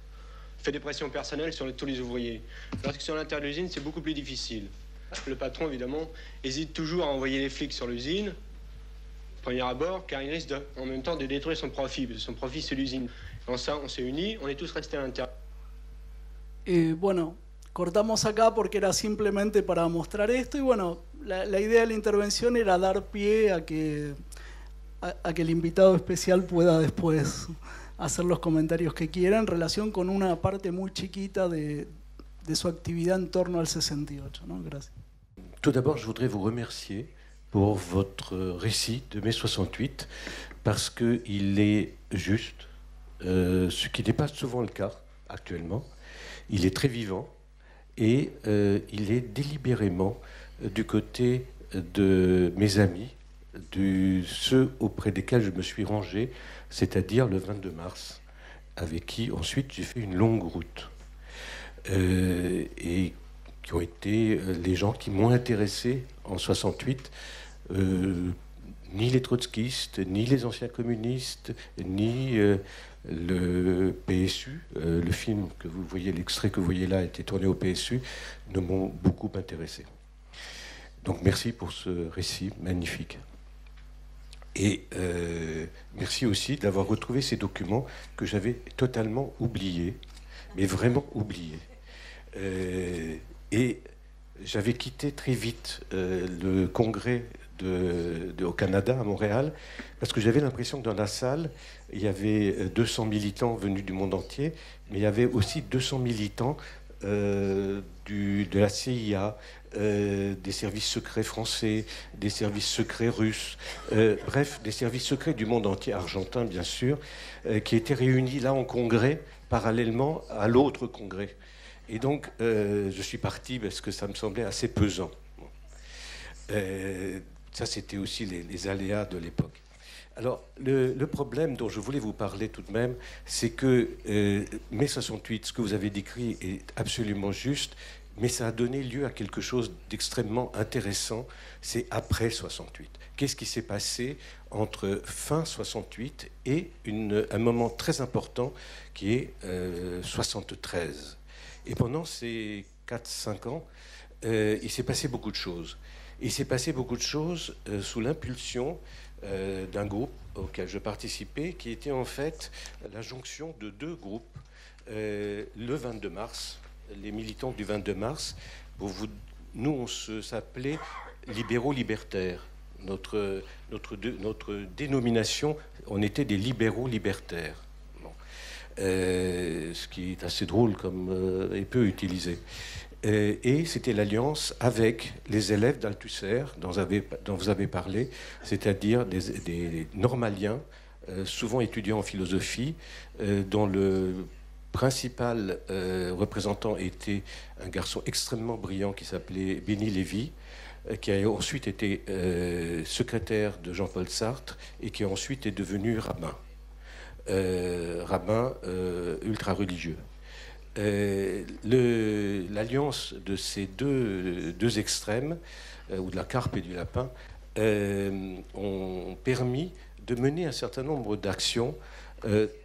fait des pressions personnelles sur tous les ouvriers. parce que sur l'intérieur de l'usine, c'est beaucoup plus difficile. Le patron, évidemment, hésite toujours à envoyer les flics sur l'usine, premier abord, car il risque en même temps de détruire son profit, parce que son profit, c'est l'usine. En ça, on s'est unis, on est tous restés
à l'intérieur. et eh, bueno, cortamos acá porque era simplemente para mostrar esto y bueno, la, la idea de la intervención era dar pied à que, a, a que el invitado pueda después hacer les commentaires que quieran en relation con une partie très chiquita de, de activité en torno 68.
Tout d'abord, je voudrais vous remercier pour votre récit de mai 68, parce qu'il est juste, euh, ce qui n'est pas souvent le cas actuellement. Il est très vivant et euh, il est délibérément euh, du côté de mes amis, de ceux auprès desquels je me suis rangé c'est-à-dire le 22 mars, avec qui ensuite j'ai fait une longue route. Euh, et qui ont été euh, les gens qui m'ont intéressé en 68. Euh, ni les trotskistes, ni les anciens communistes, ni le PSU. le film que vous voyez, l'extrait que vous voyez là, a été tourné au PSU, ne m'ont beaucoup intéressé. Donc merci pour ce récit magnifique. Et euh, merci aussi d'avoir retrouvé ces documents que j'avais totalement oubliés, mais vraiment oubliés. Euh, et j'avais quitté très vite euh, le congrès au Canada, à Montréal, parce que j'avais l'impression que dans la salle, il y avait 200 militants venus du monde entier, mais il y avait aussi 200 militants euh, de la CIA, euh, des services secrets français, des services secrets russes, euh, bref, des services secrets du monde entier, argentin bien sûr, qui étaient réunis là en congrès parallèlement à l'autre congrès. Et donc, je suis parti parce que ça me semblait assez pesant. ça, c'était aussi les aléas de l'époque. Alors, le, problème dont je voulais vous parler tout de même, c'est que euh, mai 68, ce que vous avez décrit est absolument juste, mais ça a donné lieu à quelque chose d'extrêmement intéressant, c'est après 68. Qu'est-ce qui s'est passé entre fin 68 et une, un moment très important qui est 73 euh, Et pendant ces 4-5 ans, euh, il s'est passé beaucoup de choses. Il s'est passé beaucoup de choses sous l'impulsion euh, d'un groupe auquel je participais, qui était en fait la jonction de deux groupes. Euh, le 22 mars, les militants du 22 mars, vous, nous on s'appelait libéraux libertaires. Notre, notre, notre dénomination, on était des libéraux libertaires. Euh, ce qui est assez drôle comme, et peu utilisé. Euh, et c'était l'alliance avec les élèves d'Althusser, dont, vous avez parlé, c'est-à-dire des, normaliens, euh, souvent étudiants en philosophie, euh, dont le principal représentant était un garçon extrêmement brillant qui s'appelait Béni Lévy, qui a ensuite été secrétaire de Jean-Paul Sartre et qui ensuite est devenu rabbin, rabbin ultra-religieux. Euh, l'alliance de ces deux, extrêmes, euh, ou de la carpe et du lapin, euh, ont permis de mener un certain nombre d'actions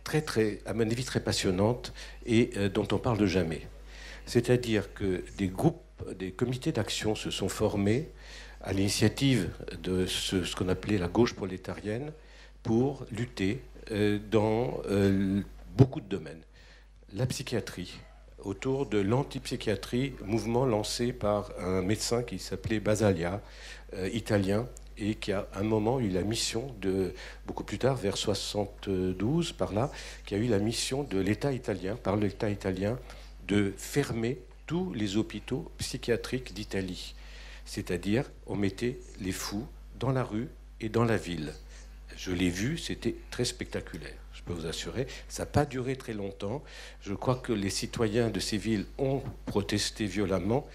très, très, à mon avis, très passionnantes et dont on parle de jamais. C'est-à-dire que des groupes, des comités d'action se sont formés à l'initiative de ce qu'on appelait la gauche prolétarienne pour lutter dans beaucoup de domaines la psychiatrie autour de l'antipsychiatrie, mouvement lancé par un médecin qui s'appelait Basalia, euh, italien, et qui a à un moment eu la mission de, beaucoup plus tard, vers 72 par là, qui a eu la mission de l'État italien, par l'État italien, de fermer tous les hôpitaux psychiatriques d'Italie. C'est-à-dire, on mettait les fous dans la rue et dans la ville. Je l'ai vu, c'était très spectaculaire. Je peux vous assurer. Ça n'a pas duré très longtemps. Je crois que les citoyens de ces villes ont protesté violemment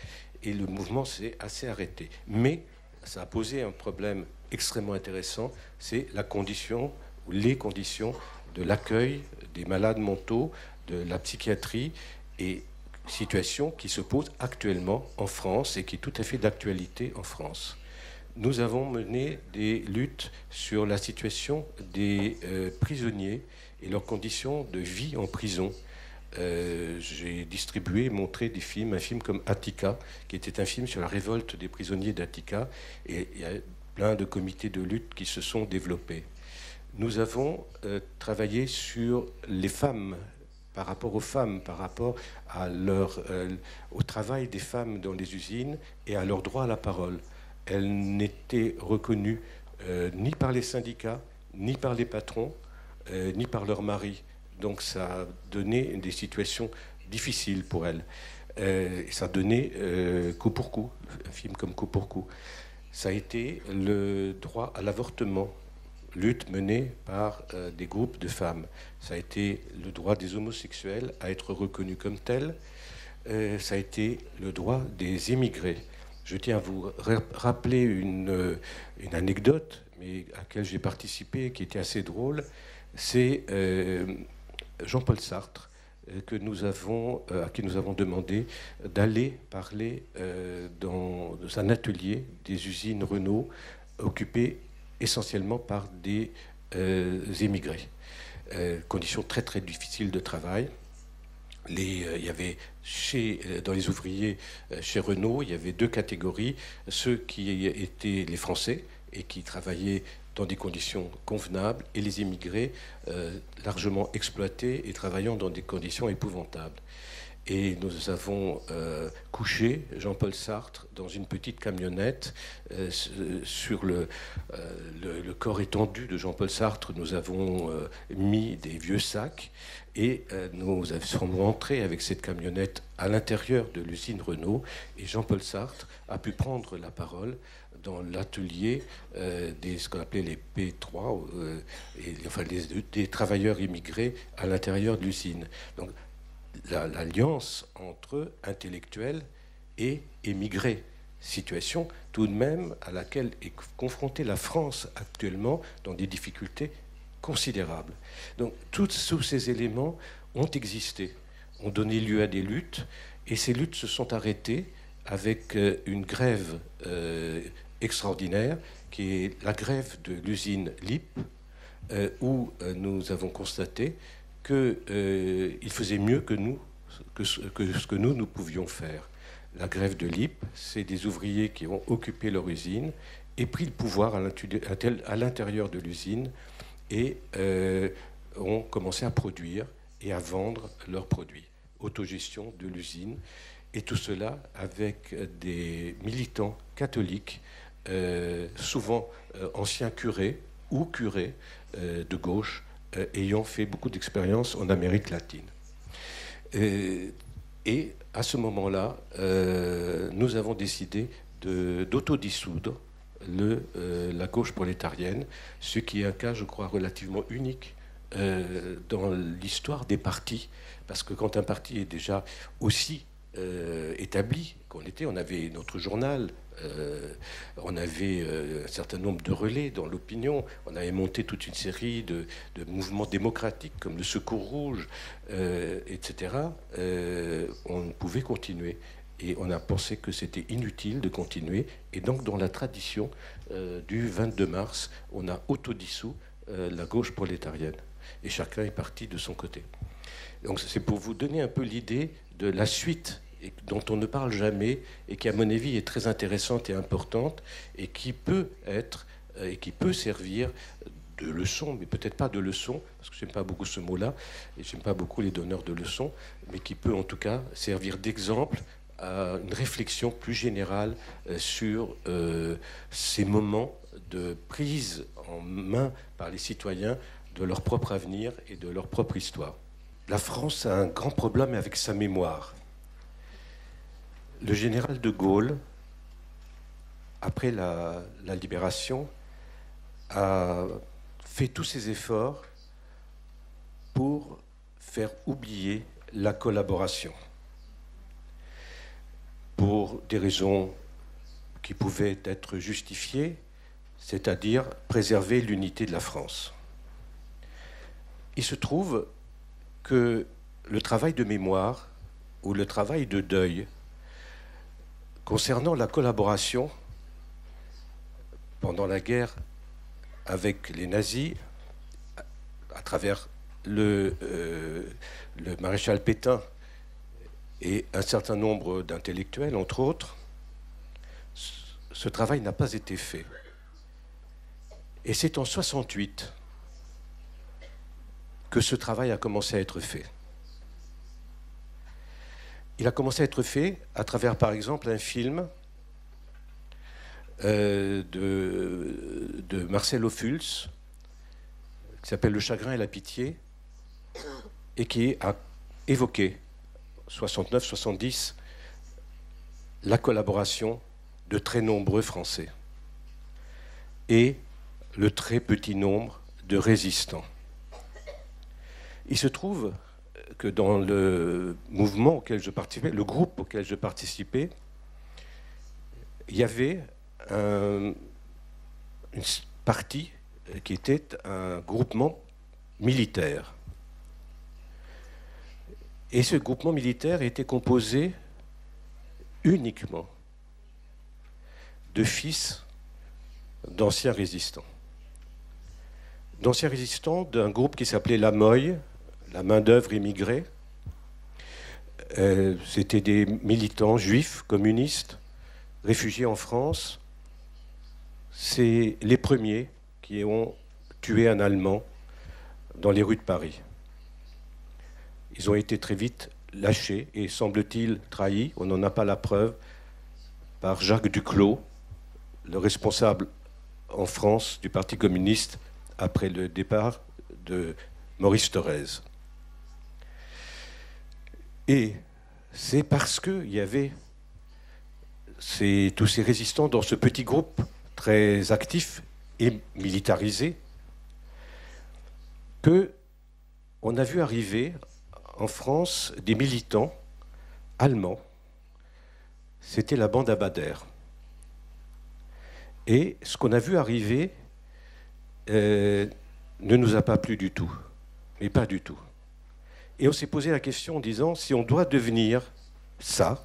et le mouvement s'est assez arrêté. Mais ça a posé un problème extrêmement intéressant, c'est la condition ou les conditions de l'accueil des malades mentaux, de la psychiatrie et situation qui se pose actuellement en France et qui est tout à fait d'actualité en France nous avons mené des luttes sur la situation des euh, prisonniers et leurs conditions de vie en prison. Euh, j'ai distribué, montré des films, un film comme Attica, qui était un film sur la révolte des prisonniers d'Attica, et il y a plein de comités de lutte qui se sont développés. Nous avons euh, travaillé sur les femmes, par rapport aux femmes, par rapport au travail des femmes dans les usines et à leur droit à la parole elle n'était reconnue euh, ni par les syndicats, ni par les patrons, euh, ni par leurs maris. Donc ça a donné des situations difficiles pour elle. Euh, ça a donné coup pour coup, un film comme coup pour coup. Ça a été le droit à l'avortement, lutte menée par des groupes de femmes. Ça a été le droit des homosexuels à être reconnus comme tels. ça a été le droit des immigrés. Je tiens à vous rappeler euh, une, anecdote mais à laquelle j'ai participé, qui était assez drôle. C'est euh, Jean-Paul Sartre euh, que nous avons, à qui nous avons demandé d'aller parler dans, un atelier des usines Renault occupées essentiellement par des émigrés. conditions très très difficiles de travail. Euh, il y avait euh, dans les ouvriers euh, chez Renault, il y avait deux catégories, ceux qui étaient les Français et qui travaillaient dans des conditions convenables, et les immigrés largement exploités et travaillant dans des conditions épouvantables. Et nous avons couché Jean-Paul Sartre dans une petite camionnette sur le, corps étendu de Jean-Paul Sartre. Nous avons mis des vieux sacs et euh, nous sommes rentrés avec cette camionnette à l'intérieur de l'usine Renault et Jean-Paul Sartre a pu prendre la parole dans l'atelier euh, des ce qu'on appelait les P3, euh, enfin des travailleurs immigrés à l'intérieur de l'usine. Donc l'alliance entre intellectuels et émigrés, situation tout de même à laquelle est confrontée la France actuellement dans des difficultés considérable. Donc tous, ces éléments ont existé, ont donné lieu à des luttes, et ces luttes se sont arrêtées avec euh, une grève euh, extraordinaire, qui est la grève de l'usine LIP, euh, où nous avons constaté qu'il euh, faisait mieux que nous, que ce, que ce que nous, nous pouvions faire. La grève de LIP, c'est des ouvriers qui ont occupé leur usine et pris le pouvoir à l'intérieur de l'usine et euh, ont commencé à produire et à vendre leurs produits. Autogestion de l'usine. Et tout cela avec des militants catholiques, euh, souvent euh, anciens curés ou curés de gauche, ayant fait beaucoup d'expérience en Amérique latine. Et, et à ce moment-là, nous avons décidé d'autodissoudre le, euh, la gauche prolétarienne, ce qui est un cas, je crois, relativement unique euh, dans l'histoire des partis. Parce que quand un parti est déjà aussi euh, établi qu'on était, on avait notre journal, on avait un certain nombre de relais dans l'opinion, on avait monté toute une série de, de mouvements démocratiques comme le Secours Rouge, etc. on pouvait continuer et on a pensé que c'était inutile de continuer. Et donc, dans la tradition euh, du 22 mars, on a autodissous euh, la gauche prolétarienne. Et chacun est parti de son côté. Donc, c'est pour vous donner un peu l'idée de la suite dont on ne parle jamais et qui, à mon avis, est très intéressante et importante et qui peut être euh, et qui peut servir de leçon, mais peut-être pas de leçon, parce que n'aime pas beaucoup ce mot-là, et j'aime pas beaucoup les donneurs de leçons, mais qui peut en tout cas servir d'exemple euh, une réflexion plus générale euh, sur euh, ces moments de prise en main par les citoyens de leur propre avenir et de leur propre histoire. La France a un grand problème avec sa mémoire. Le général de Gaulle, après la libération, a fait tous ses efforts pour faire oublier la collaboration pour des raisons qui pouvaient être justifiées, c'est-à-dire préserver l'unité de la France. Il se trouve que le travail de mémoire ou le travail de deuil concernant la collaboration pendant la guerre avec les nazis, à travers le, euh, maréchal Pétain et un certain nombre d'intellectuels, entre autres, ce travail n'a pas été fait. Et c'est en 68 que ce travail a commencé à être fait. Il a commencé à être fait à travers, par exemple, un film euh, de, de, Marcel Ophuls qui s'appelle Le chagrin et la pitié et qui a évoqué 69-70 la collaboration de très nombreux Français et le très petit nombre de résistants. Il se trouve que dans le mouvement auquel je participais, le groupe auquel je participais, il y avait une partie qui était un groupement militaire. Et ce groupement militaire était composé uniquement de fils d'anciens résistants. D'anciens résistants d'un groupe qui s'appelait la Moye, la main-d'œuvre immigrée. Euh, C'était des militants juifs, communistes, réfugiés en France. C'est les premiers qui ont tué un Allemand dans les rues de Paris. Ils ont été très vite lâchés et, semble-t-il, trahis, on n'en a pas la preuve, par Jacques Duclos, le responsable en France du Parti communiste après le départ de Maurice Thorez. Et c'est parce qu'il y avait tous ces résistants dans ce petit groupe très actif et militarisé que on a vu arriver en France des militants allemands. C'était la bande Abadère. Et ce qu'on a vu arriver euh, ne nous a pas plu du tout, mais pas du tout. Et on s'est posé la question en disant, si on doit devenir ça,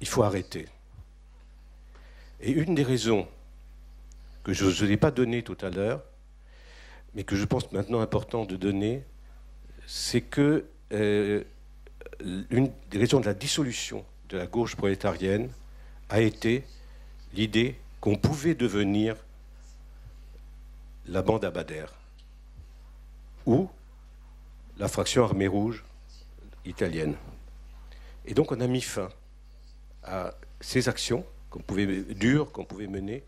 il faut arrêter. Et une des raisons que je ne ai pas donnée tout à l'heure, mais que je pense maintenant important de donner, c'est que euh, une des raisons de la dissolution de la gauche prolétarienne a été l'idée qu'on pouvait devenir la bande Abadère ou la fraction armée rouge italienne. Et donc on a mis fin à ces actions qu'on pouvait, dures qu'on pouvait mener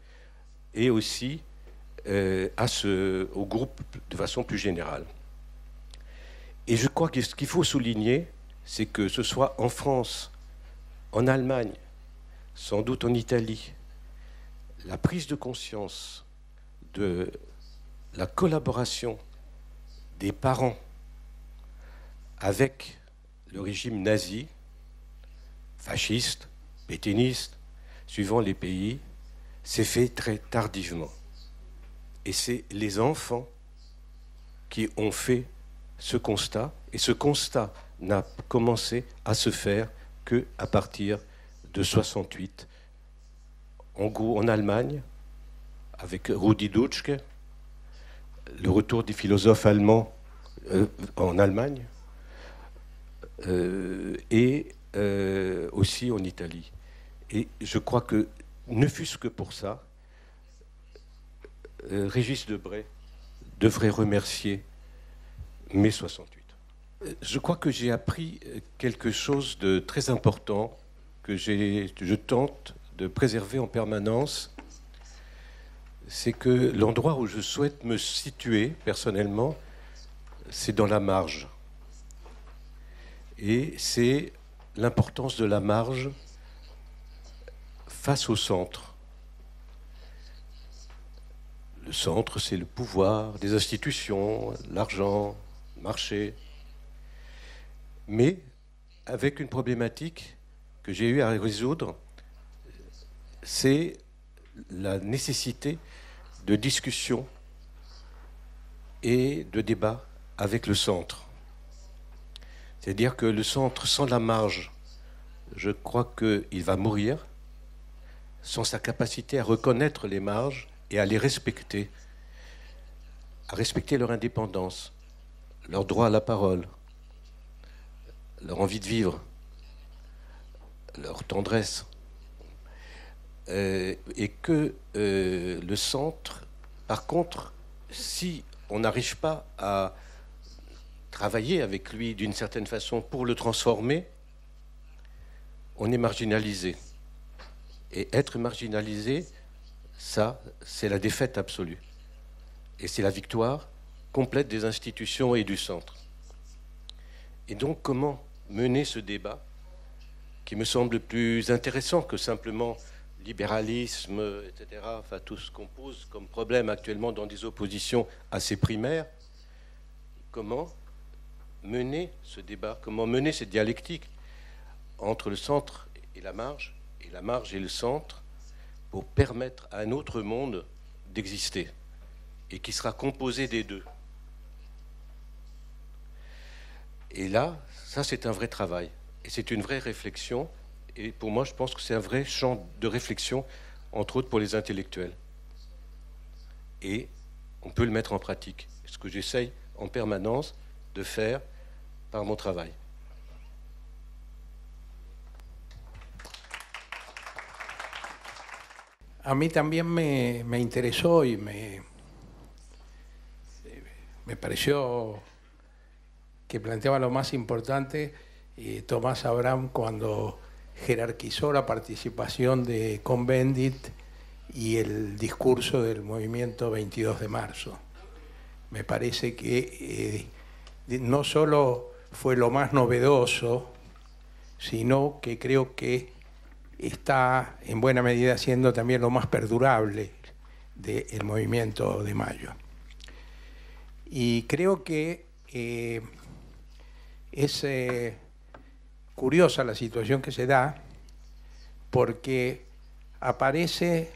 et aussi euh, au groupe de façon plus générale. Et je crois que ce qu'il faut souligner, c'est que ce soit en France, en Allemagne, sans doute en Italie, la prise de conscience de la collaboration des parents avec le régime nazi, fasciste, pétainiste, suivant les pays, s'est fait très tardivement. Et c'est les enfants qui ont fait ce constat, et ce constat n'a commencé à se faire qu'à partir de 68, en, Allemagne, avec Rudi Dutschke, le retour des philosophes allemands euh, en Allemagne, euh, et euh, aussi en Italie. Et je crois que, ne fût-ce que pour ça, Régis Debray devrait remercier mai 68. Je crois que j'ai appris quelque chose de très important que je tente de préserver en permanence. C'est que l'endroit où je souhaite me situer personnellement, c'est dans la marge. Et c'est l'importance de la marge face au centre. Le centre, c'est le pouvoir, des institutions, l'argent, marché, mais avec une problématique que j'ai eu à résoudre, c'est la nécessité de discussion et de débat avec le centre. C'est-à-dire que le centre, sans la marge, je crois qu'il va mourir, sans sa capacité à reconnaître les marges et à les respecter, à respecter leur indépendance leur droit à la parole, leur envie de vivre, leur tendresse, euh, et que euh, le centre, par contre, si on n'arrive pas à travailler avec lui d'une certaine façon pour le transformer, on est marginalisé. Et être marginalisé, ça, c'est la défaite absolue. Et c'est la victoire complète des institutions et du centre. Et donc comment mener ce débat qui me semble plus intéressant que simplement libéralisme, etc., enfin tout ce qu'on pose comme problème actuellement dans des oppositions assez primaires, comment mener ce débat, comment mener cette dialectique entre le centre et la marge, et la marge et le centre, pour permettre à un autre monde d'exister, et qui sera composé des deux. Et là, ça, c'est un vrai travail. Et c'est une vraie réflexion. Et pour moi, je pense que c'est un vrai champ de réflexion, entre autres pour les intellectuels. Et on peut le mettre en pratique. Ce que j'essaye en permanence de faire par mon travail.
A moi también me, me interesó y me, me pareció que planteaba lo más importante eh, Tomás Abraham cuando jerarquizó la participación de Convendit y el discurso del movimiento 22 de marzo. Me parece que eh, no solo fue lo más novedoso, sino que creo que está en buena medida siendo también lo más perdurable del movimiento de Mayo. Y creo que eh, es eh, curiosa la situación que se da porque aparece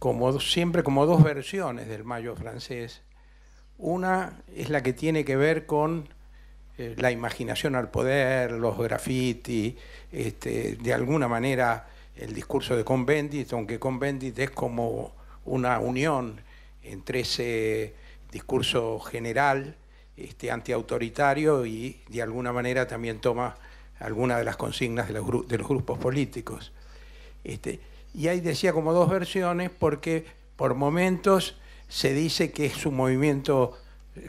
como siempre como dos versiones del mayo francés. Una es la que tiene que ver con eh, la imaginación al poder, los graffiti, este, de alguna manera el discurso de Convendit, aunque Convendit es como una unión entre ese discurso general este, antiautoritario y de alguna manera también toma algunas de las consignas de los, grupos políticos. Este, y ahí decía como dos versiones porque por momentos se dice que es un movimiento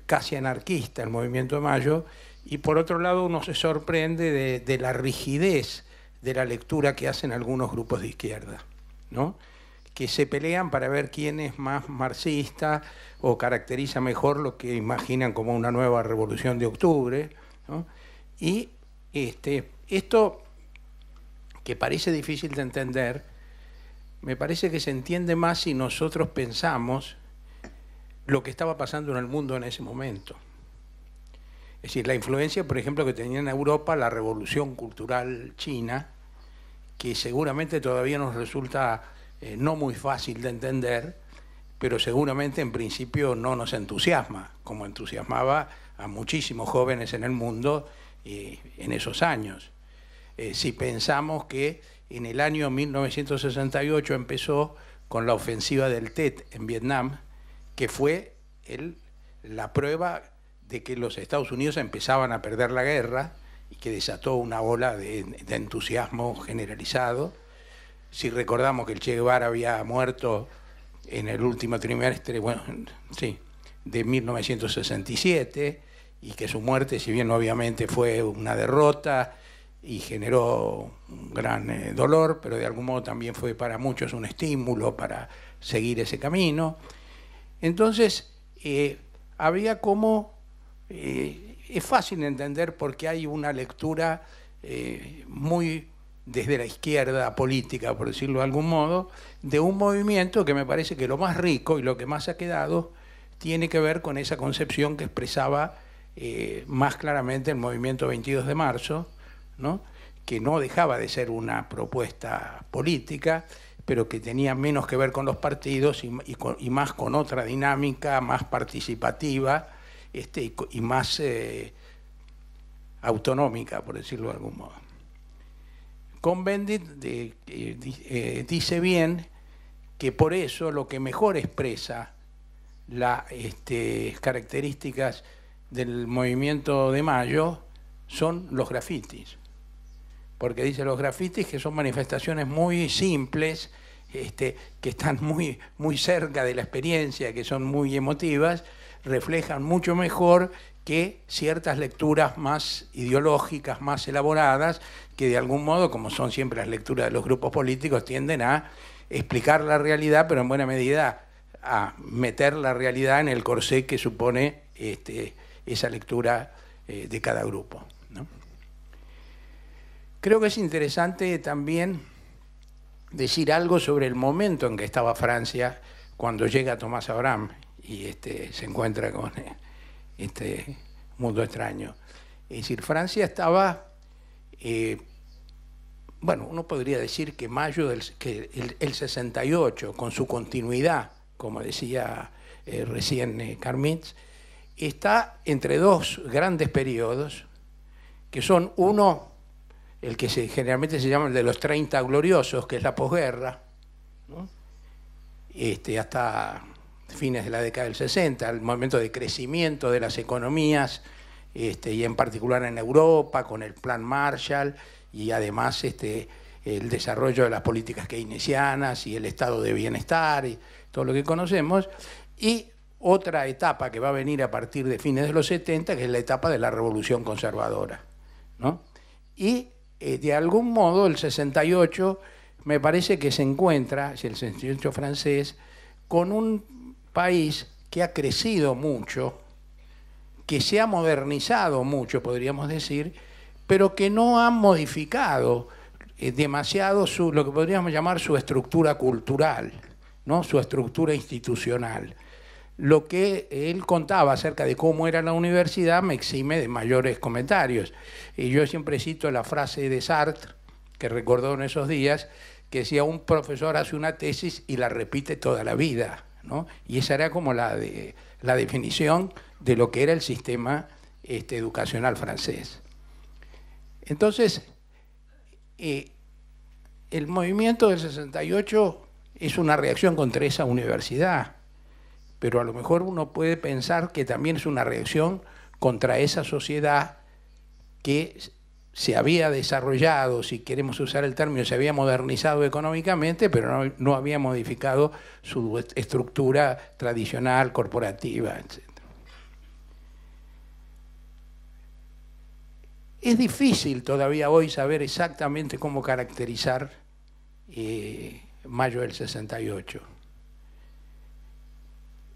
casi anarquista, el movimiento de Mayo, y por otro lado uno se sorprende de, de la rigidez de la lectura que hacen algunos grupos de izquierda. ¿no? que se pelean para ver quién es más marxista o caracteriza mejor lo que imaginan como una nueva revolución de octubre. Y este, esto que parece difícil de entender, me parece que se entiende más si nosotros pensamos lo que estaba pasando en el mundo en ese momento. Es decir, la influencia, por ejemplo, que tenía en Europa la revolución cultural china, que seguramente todavía nos resulta eh, no muy fácil de entender, pero seguramente en principio no nos entusiasma, como entusiasmaba a muchísimos jóvenes en el mundo eh, en esos años. Eh, si pensamos que en el año 1968 empezó con la ofensiva del TET en Vietnam, que fue la prueba de que los Estados Unidos empezaban a perder la guerra y que desató una ola de entusiasmo generalizado si recordamos que el Che Guevara había muerto en el último trimestre, bueno, sí, de 1967, y que su muerte, si bien obviamente fue una derrota y generó un gran eh, dolor, pero de algún modo también fue para muchos un estímulo para seguir ese camino. Entonces, eh, había como, eh, es fácil entender porque hay una lectura muy desde la izquierda política, por decirlo de algún modo, de un movimiento que me parece que lo más rico y lo que más ha quedado tiene que ver con esa concepción que expresaba eh, más claramente el movimiento 22 de marzo, ¿no? que no dejaba de ser una propuesta política, pero que tenía menos que ver con los partidos y, más con otra dinámica, más participativa este, y, más eh, autonómica, por decirlo de algún modo. Con bendit eh, eh, dice bien que por eso lo que mejor expresa las este, características del movimiento de Mayo son los grafitis. Porque dice los grafitis que son manifestaciones muy simples, este, que están muy, muy cerca de la experiencia, que son muy emotivas, reflejan mucho mejor que ciertas lecturas más ideológicas, más elaboradas, que de algún modo, como son siempre las lecturas de los grupos políticos, tienden a explicar la realidad, pero en buena medida a meter la realidad en el corsé que supone este, esa lectura eh, de cada grupo. Creo que es interesante también decir algo sobre el momento en que estaba Francia cuando llega Tomás Abraham y este, se encuentra con este mundo extraño. Es decir, Francia estaba eh, bueno, uno podría decir que mayo del el, 68, con su continuidad, como decía eh, recién eh, Carmitz, está entre dos grandes periodos, que son uno, el que generalmente se llama el de los 30 gloriosos, que es la posguerra, este, hasta fines de la década del 60, el momento de crecimiento de las economías, este, y en particular en Europa, con el plan Marshall, y además este, el desarrollo de las políticas keynesianas y el estado de bienestar y todo lo que conocemos. Y otra etapa que va a venir a partir de fines de los 70, que es la etapa de la revolución conservadora. Y eh, de algún modo el 68 me parece que se encuentra, si el 68 francés, con un país que ha crecido mucho, que se ha modernizado mucho, podríamos decir, pero que no han modificado eh, demasiado lo que podríamos llamar su estructura cultural, su estructura institucional. Lo que él contaba acerca de cómo era la universidad me exime de mayores comentarios. Y yo siempre cito la frase de Sartre, que recordó en esos días, que decía, un profesor hace una tesis y la repite toda la vida. Y esa era como la, la definición de lo que era el sistema este, educacional francés. Entonces, eh, el movimiento del 68 es una reacción contra esa universidad, pero a lo mejor uno puede pensar que también es una reacción contra esa sociedad que se había desarrollado, si queremos usar el término, se había modernizado económicamente, pero no, no había modificado su estructura tradicional, corporativa, etc. Es difícil todavía hoy saber exactamente cómo caracterizar eh, mayo del 68.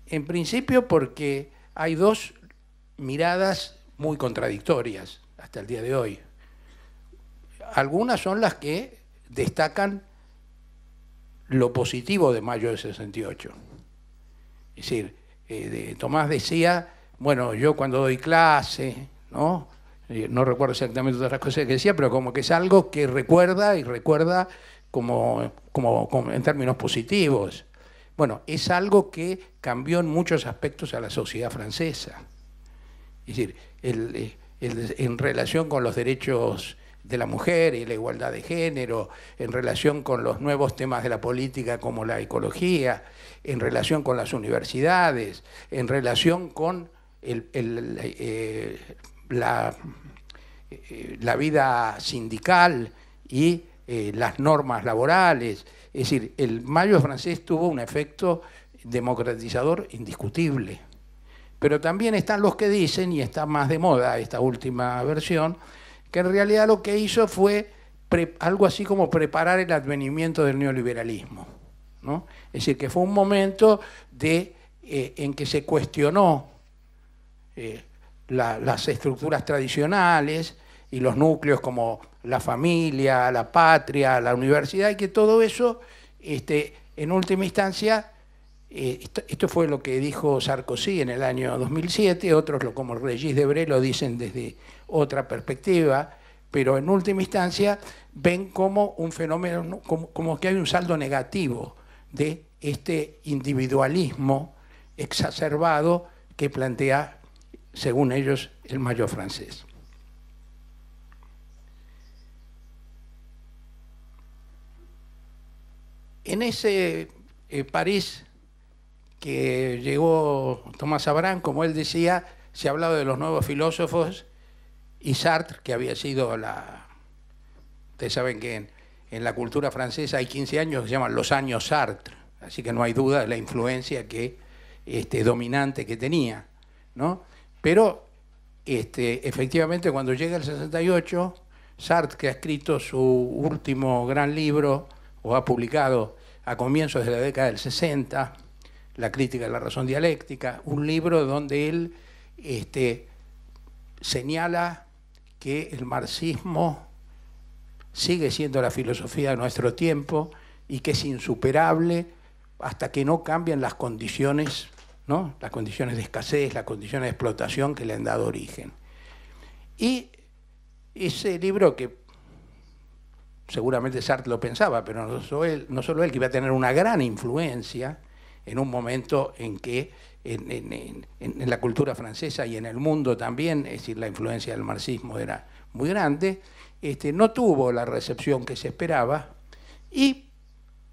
En principio porque hay dos miradas muy contradictorias hasta el día de hoy. Algunas son las que destacan lo positivo de mayo del 68. Es decir, eh, Tomás decía, bueno, yo cuando doy clase, ¿no? Eh, no recuerdo exactamente todas las cosas que decía, pero como que es algo que recuerda y recuerda como, como, en términos positivos. Bueno, es algo que cambió en muchos aspectos a la sociedad francesa. Es decir, eh, en relación con los derechos de la mujer y la igualdad de género, en relación con los nuevos temas de la política como la ecología, en relación con las universidades, en relación con el, eh, eh, la, vida sindical y eh, las normas laborales. Es decir, el mayo francés tuvo un efecto democratizador indiscutible. Pero también están los que dicen, y está más de moda esta última versión, que en realidad lo que hizo fue algo así como preparar el advenimiento del neoliberalismo. Es decir, que fue un momento de, eh, en que se cuestionó las estructuras tradicionales y los núcleos como la familia, la patria, la universidad, y que todo eso, este, en última instancia, eh, esto, fue lo que dijo Sarkozy en el año 2007, otros lo, como Regis Debré lo dicen desde otra perspectiva, pero en última instancia ven como un fenómeno, como que hay un saldo negativo de este individualismo exacerbado que plantea según ellos, el mayor francés. En ese eh, París que llegó Tomás Abraham, como él decía, se ha hablado de los nuevos filósofos y Sartre, que había sido la... Ustedes saben que en, la cultura francesa hay 15 años que se llaman los años Sartre, así que no hay duda de la influencia que, este, dominante que tenía. ¿no? Pero este, efectivamente cuando llega el 68, Sartre, que ha escrito su último gran libro, o ha publicado a comienzos de la década del 60, La crítica de la razón dialéctica, un libro donde él este, señala que el marxismo sigue siendo la filosofía de nuestro tiempo y que es insuperable hasta que no cambien las condiciones las condiciones de escasez, las condiciones de explotación que le han dado origen. Y ese libro que seguramente Sartre lo pensaba, pero no solo él, que iba a tener una gran influencia en un momento en que en, la cultura francesa y en el mundo también, es decir, la influencia del marxismo era muy grande, este, no tuvo la recepción que se esperaba y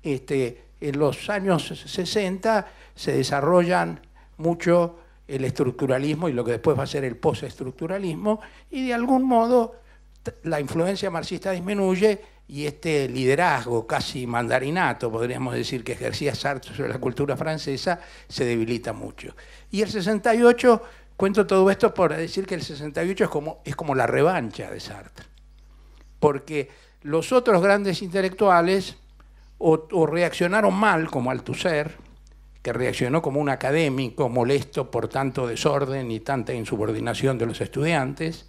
este, en los años 60 se desarrollan mucho el estructuralismo y lo que después va a ser el postestructuralismo, y de algún modo la influencia marxista disminuye y este liderazgo, casi mandarinato, podríamos decir, que ejercía Sartre sobre la cultura francesa, se debilita mucho. Y el 68, cuento todo esto por decir que el 68 es como, es como la revancha de Sartre, porque los otros grandes intelectuales o, o reaccionaron mal, como Althusser, que reaccionó como un académico molesto por tanto desorden y tanta insubordinación de los estudiantes,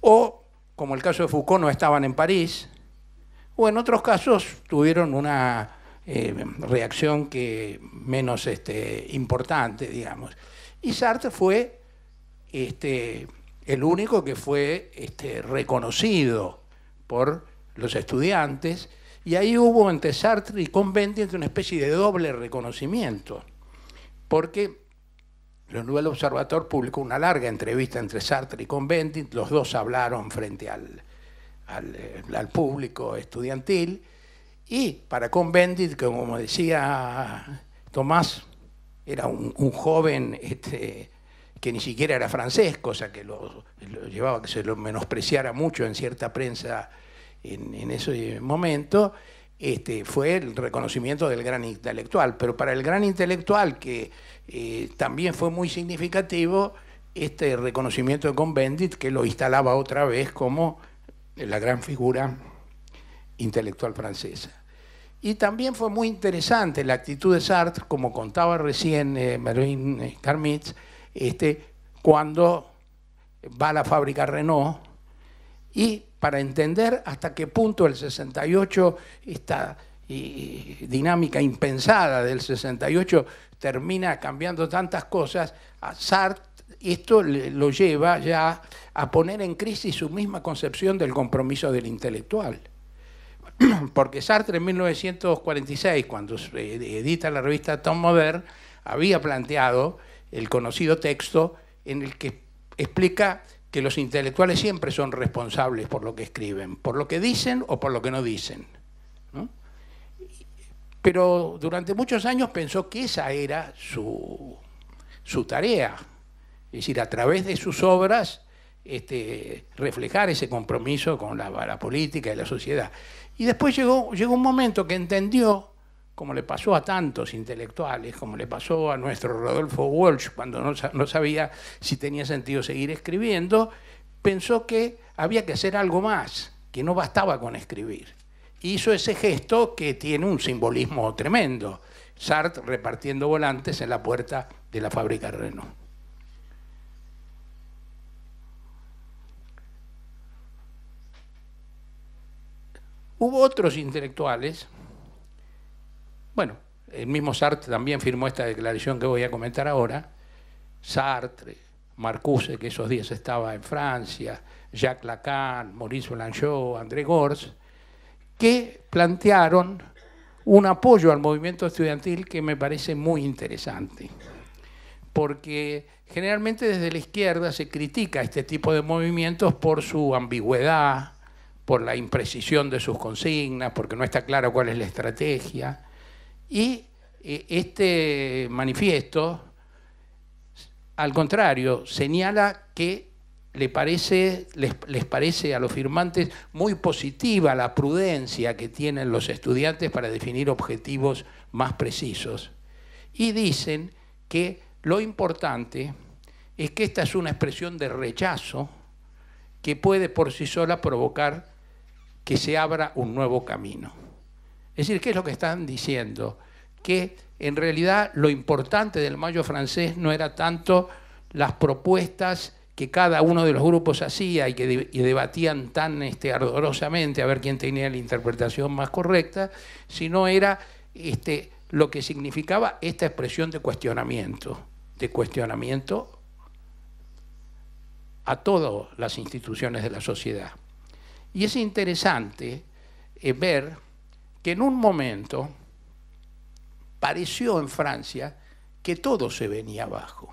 o, como el caso de Foucault, no estaban en París, o en otros casos tuvieron una eh, reacción que menos este, importante, digamos. Y Sartre fue este, el único que fue este, reconocido por los estudiantes, y ahí hubo entre Sartre y Convendient una especie de doble reconocimiento, porque el Nuevo Observador publicó una larga entrevista entre Sartre y Convendient, los dos hablaron frente al, eh, público estudiantil, y para Convendit, como decía Tomás, era un, joven este, que ni siquiera era francés, cosa que lo, lo llevaba que se lo menospreciara mucho en cierta prensa en, ese momento, este, fue el reconocimiento del gran intelectual. Pero para el gran intelectual, que eh, también fue muy significativo, este reconocimiento de Convendit, que lo instalaba otra vez como la gran figura intelectual francesa. Y también fue muy interesante la actitud de Sartre, como contaba recién eh, Carmitz, este, cuando va a la fábrica Renault y para entender hasta qué punto el 68, esta dinámica impensada del 68, termina cambiando tantas cosas, a Sartre esto lo lleva ya a poner en crisis su misma concepción del compromiso del intelectual. Porque Sartre en 1946, cuando edita la revista Tom Modern, había planteado el conocido texto en el que explica que los intelectuales siempre son responsables por lo que escriben, por lo que dicen o por lo que no dicen. Pero durante muchos años pensó que esa era su, tarea, es decir, a través de sus obras este, reflejar ese compromiso con la, política y la sociedad. Y después llegó, llegó un momento que entendió como le pasó a tantos intelectuales, como le pasó a nuestro Rodolfo Walsh cuando no, sabía si tenía sentido seguir escribiendo, pensó que había que hacer algo más, que no bastaba con escribir. Hizo ese gesto que tiene un simbolismo tremendo. Sartre repartiendo volantes en la puerta de la fábrica Renault. Hubo otros intelectuales bueno, el mismo Sartre también firmó esta declaración que voy a comentar ahora. Sartre, Marcuse, que esos días estaba en Francia, Jacques Lacan, Maurice Blanchot, André Gors, que plantearon un apoyo al movimiento estudiantil que me parece muy interesante. Porque generalmente desde la izquierda se critica este tipo de movimientos por su ambigüedad, por la imprecisión de sus consignas, porque no está claro cuál es la estrategia. Y eh, este manifiesto, al contrario, señala que le parece, les, les, parece a los firmantes muy positiva la prudencia que tienen los estudiantes para definir objetivos más precisos. Y dicen que lo importante es que esta es una expresión de rechazo que puede por sí sola provocar que se abra un nuevo camino. Es decir, ¿qué es lo que están diciendo? que en realidad lo importante del mayo francés no era tanto las propuestas que cada uno de los grupos hacía y que debatían tan este, ardorosamente a ver quién tenía la interpretación más correcta, sino era este, lo que significaba esta expresión de cuestionamiento, de cuestionamiento a todas las instituciones de la sociedad. Y es interesante eh, ver que en un momento pareció en Francia que todo se venía abajo.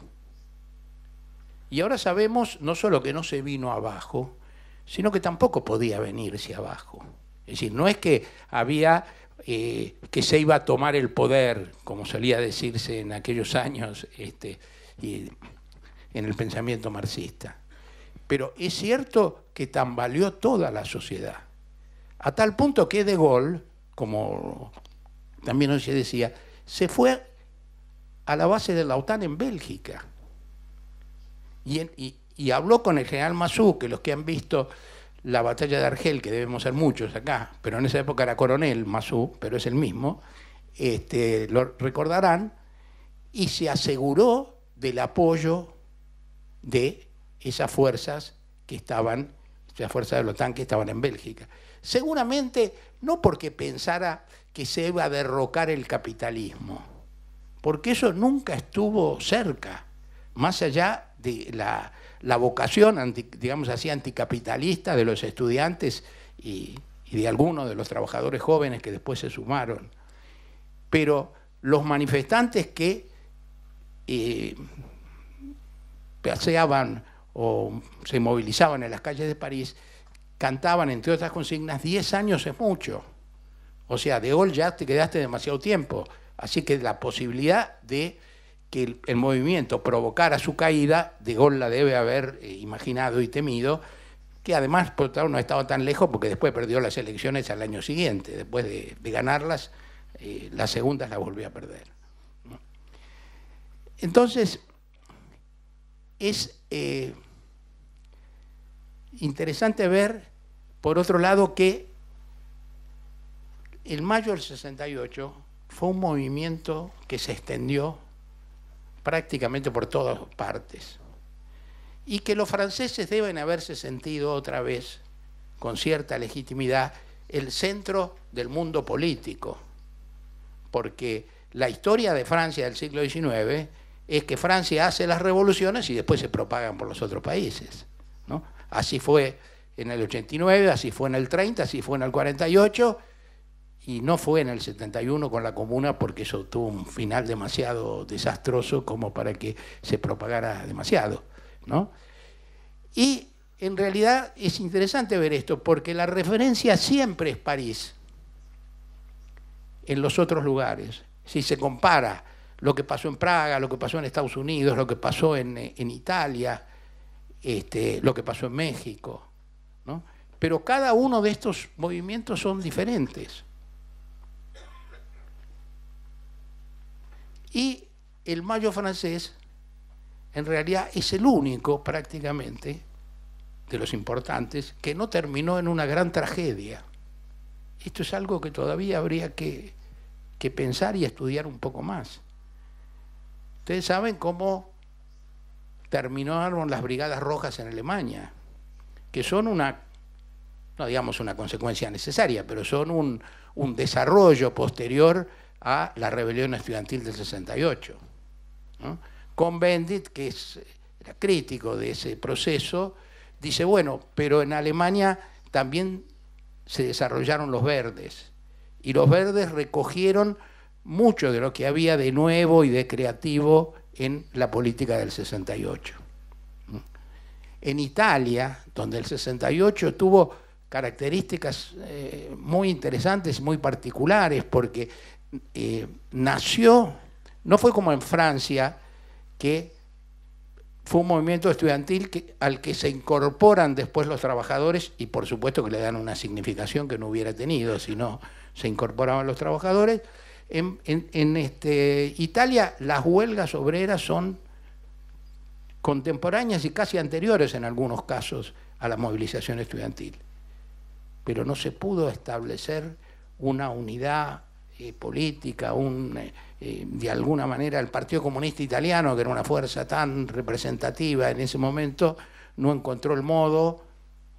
Y ahora sabemos no solo que no se vino abajo, sino que tampoco podía venirse abajo. Es decir, no es que había eh, que se iba a tomar el poder, como solía decirse en aquellos años este, en el pensamiento marxista. Pero es cierto que tambaleó toda la sociedad, a tal punto que De Gaulle, como también hoy se decía, se fue a la base de la OTAN en Bélgica y, habló con el general Massou, que los que han visto la batalla de Argel, que debemos ser muchos acá, pero en esa época era coronel Massou, pero es el mismo, este, lo recordarán, y se aseguró del apoyo de esas fuerzas que estaban, esas fuerzas de la OTAN que estaban en Bélgica. Seguramente no porque pensara que se iba a derrocar el capitalismo, porque eso nunca estuvo cerca, más allá de la, vocación, digamos así, anticapitalista de los estudiantes y, de algunos de los trabajadores jóvenes que después se sumaron. Pero los manifestantes que eh, paseaban o se movilizaban en las calles de París cantaban, entre otras consignas, 10 años es mucho. O sea, de gol ya te quedaste demasiado tiempo. Así que la posibilidad de que el, movimiento provocara su caída, de gol la debe haber eh, imaginado y temido, que además por no estaba tan lejos porque después perdió las elecciones al año siguiente. Después de, ganarlas, eh, las segundas las volvió a perder. Entonces, es eh, interesante ver, por otro lado, que el mayo del 68 fue un movimiento que se extendió prácticamente por todas partes y que los franceses deben haberse sentido otra vez, con cierta legitimidad, el centro del mundo político, porque la historia de Francia del siglo XIX es que Francia hace las revoluciones y después se propagan por los otros países. ¿no? Así fue en el 89, así fue en el 30, así fue en el 48 y no fue en el 71 con la comuna porque eso tuvo un final demasiado desastroso como para que se propagara demasiado. Y en realidad es interesante ver esto porque la referencia siempre es París en los otros lugares. Si se compara lo que pasó en Praga, lo que pasó en Estados Unidos, lo que pasó en, Italia, este, lo que pasó en México. Pero cada uno de estos movimientos son diferentes. Y el mayo francés en realidad es el único prácticamente de los importantes que no terminó en una gran tragedia. Esto es algo que todavía habría que, pensar y estudiar un poco más. Ustedes saben cómo terminaron las Brigadas Rojas en Alemania, que son una, no digamos una consecuencia necesaria, pero son un, un desarrollo posterior a la rebelión estudiantil del 68. Con Bendit, que es era crítico de ese proceso, dice, bueno, pero en Alemania también se desarrollaron los verdes, y los verdes recogieron mucho de lo que había de nuevo y de creativo en la política del 68. En Italia, donde el 68 tuvo características eh, muy interesantes, muy particulares, porque eh, nació, no fue como en Francia, que fue un movimiento estudiantil al que se incorporan después los trabajadores y por supuesto que le dan una significación que no hubiera tenido si no se incorporaban los trabajadores. En, este, Italia las huelgas obreras son contemporáneas y casi anteriores en algunos casos a la movilización estudiantil, pero no se pudo establecer una unidad eh, política, eh, eh, de alguna manera el Partido Comunista Italiano, que era una fuerza tan representativa en ese momento, no encontró el modo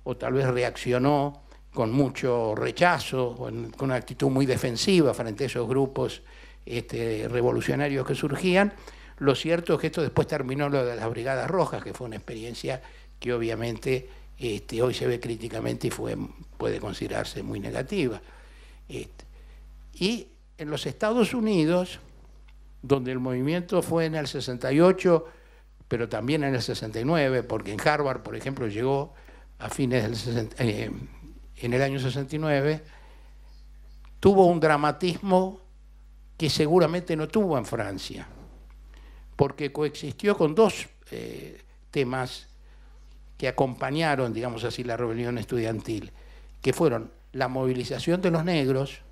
o tal vez reaccionó con mucho rechazo, con una actitud muy defensiva frente a esos grupos este, revolucionarios que surgían. Lo cierto es que esto después terminó lo de las Brigadas Rojas, que fue una experiencia que obviamente este, hoy se ve críticamente y fue, puede considerarse muy negativa. Este, y en los Estados Unidos, donde el movimiento fue en el 68, pero también en el 69, porque en Harvard, por ejemplo, llegó a fines del eh, en el año 69, tuvo un dramatismo que seguramente no tuvo en Francia, porque coexistió con dos eh, temas que acompañaron, digamos así, la rebelión estudiantil, que fueron la movilización de los negros,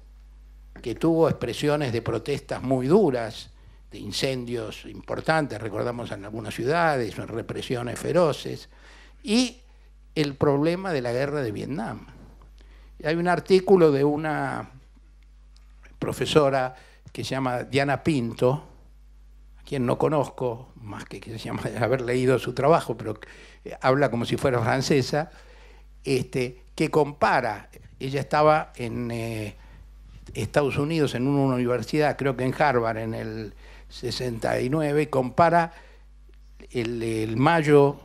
que tuvo expresiones de protestas muy duras, de incendios importantes, recordamos en algunas ciudades, represiones feroces, y el problema de la guerra de Vietnam. Hay un artículo de una profesora que se llama Diana Pinto, a quien no conozco más que, que se llama haber leído su trabajo, pero habla como si fuera francesa, este, que compara, ella estaba en eh, Estados Unidos en una universidad, creo que en Harvard en el 69, compara el, mayo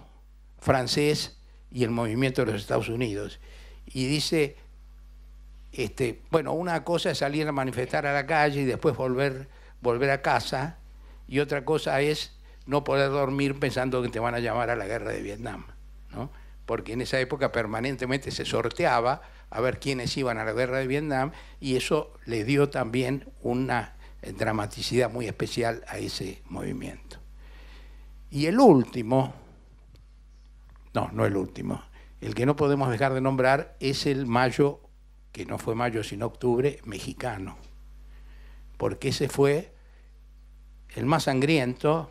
francés y el movimiento de los Estados Unidos. Y dice, este, bueno, una cosa es salir a manifestar a la calle y después volver, volver a casa, y otra cosa es no poder dormir pensando que te van a llamar a la guerra de Vietnam. ¿no? porque en esa época permanentemente se sorteaba a ver quiénes iban a la guerra de Vietnam y eso le dio también una eh, dramaticidad muy especial a ese movimiento. Y el último, no, no el último, el que no podemos dejar de nombrar es el mayo, que no fue mayo sino octubre, mexicano, porque ese fue el más sangriento,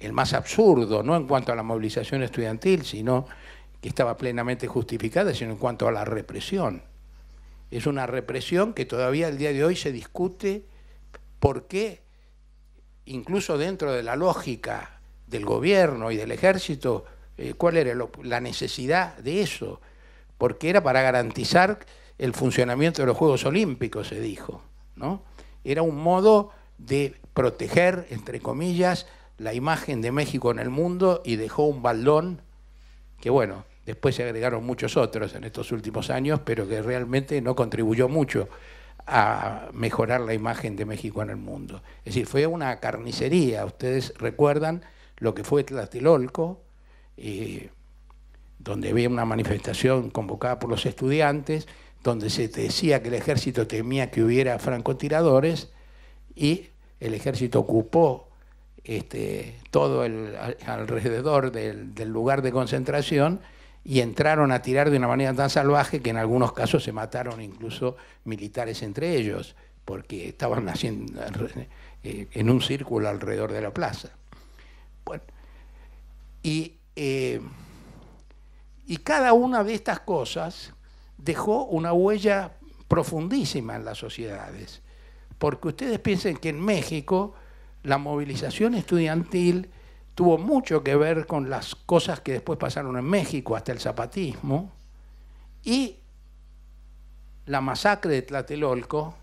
el más absurdo, no en cuanto a la movilización estudiantil, sino que estaba plenamente justificada, sino en cuanto a la represión. Es una represión que todavía el día de hoy se discute por qué, incluso dentro de la lógica del gobierno y del ejército, eh, cuál era la necesidad de eso, porque era para garantizar el funcionamiento de los Juegos Olímpicos, se dijo. ¿no? Era un modo de proteger, entre comillas, la imagen de México en el mundo y dejó un baldón que, bueno, Después se agregaron muchos otros en estos últimos años, pero que realmente no contribuyó mucho a mejorar la imagen de México en el mundo. Es decir, fue una carnicería. Ustedes recuerdan lo que fue Tlatelolco, eh, donde había una manifestación convocada por los estudiantes, donde se decía que el ejército temía que hubiera francotiradores y el ejército ocupó este, todo alrededor del lugar de concentración y entraron a tirar de una manera tan salvaje que en algunos casos se mataron incluso militares entre ellos, porque estaban haciendo, eh, en un círculo alrededor de la plaza. Bueno, y, eh, y cada una de estas cosas dejó una huella profundísima en las sociedades, porque ustedes piensen que en México la movilización estudiantil tuvo mucho que ver con las cosas que después pasaron en México, hasta el zapatismo, y la masacre de Tlatelolco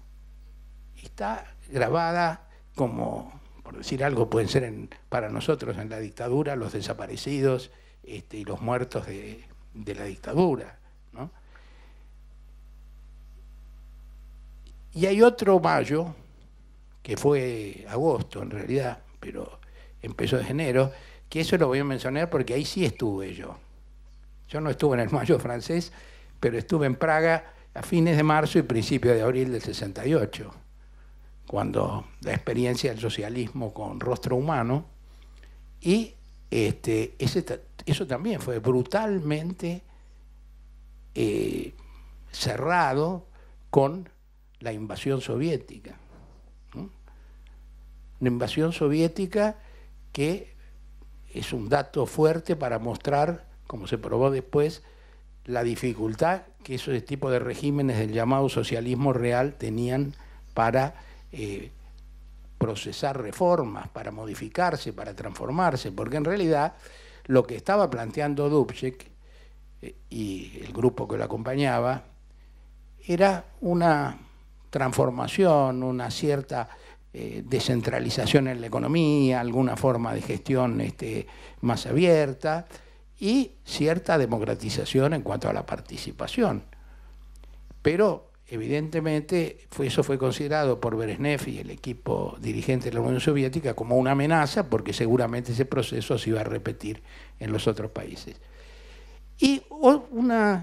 está grabada como, por decir algo, pueden ser para nosotros en la dictadura los desaparecidos este, y los muertos de, la dictadura. Y hay otro mayo, que fue agosto en realidad, pero empezó de enero, que eso lo voy a mencionar porque ahí sí estuve yo. Yo no estuve en el mayo francés, pero estuve en Praga a fines de marzo y principios de abril del 68, cuando la experiencia del socialismo con rostro humano, y este, eso también fue brutalmente eh, cerrado con la invasión soviética. Una invasión soviética que es un dato fuerte para mostrar, como se probó después, la dificultad que esos tipos de regímenes del llamado socialismo real tenían para eh, procesar reformas, para modificarse, para transformarse, porque en realidad lo que estaba planteando Dubček eh, y el grupo que lo acompañaba era una transformación, una cierta eh, descentralización en la economía, alguna forma de gestión este, más abierta y cierta democratización en cuanto a la participación. Pero evidentemente eso fue considerado por Brezhnev y el equipo dirigente de la Unión Soviética como una amenaza porque seguramente ese proceso se iba a repetir en los otros países. Y eh,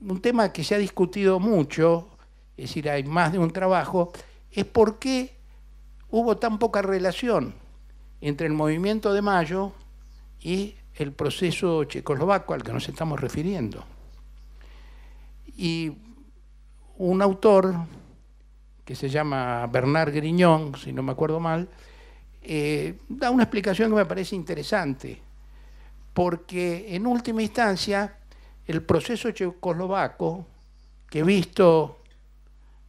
un tema que se ha discutido mucho, es decir, hay más de un trabajo, es por qué hubo tan poca relación entre el movimiento de Mayo y el proceso checoslovaco al que nos estamos refiriendo. Y un autor que se llama Bernard Griñón, si no me acuerdo mal, eh, da una explicación que me parece interesante, porque en última instancia el proceso checoslovaco, que he visto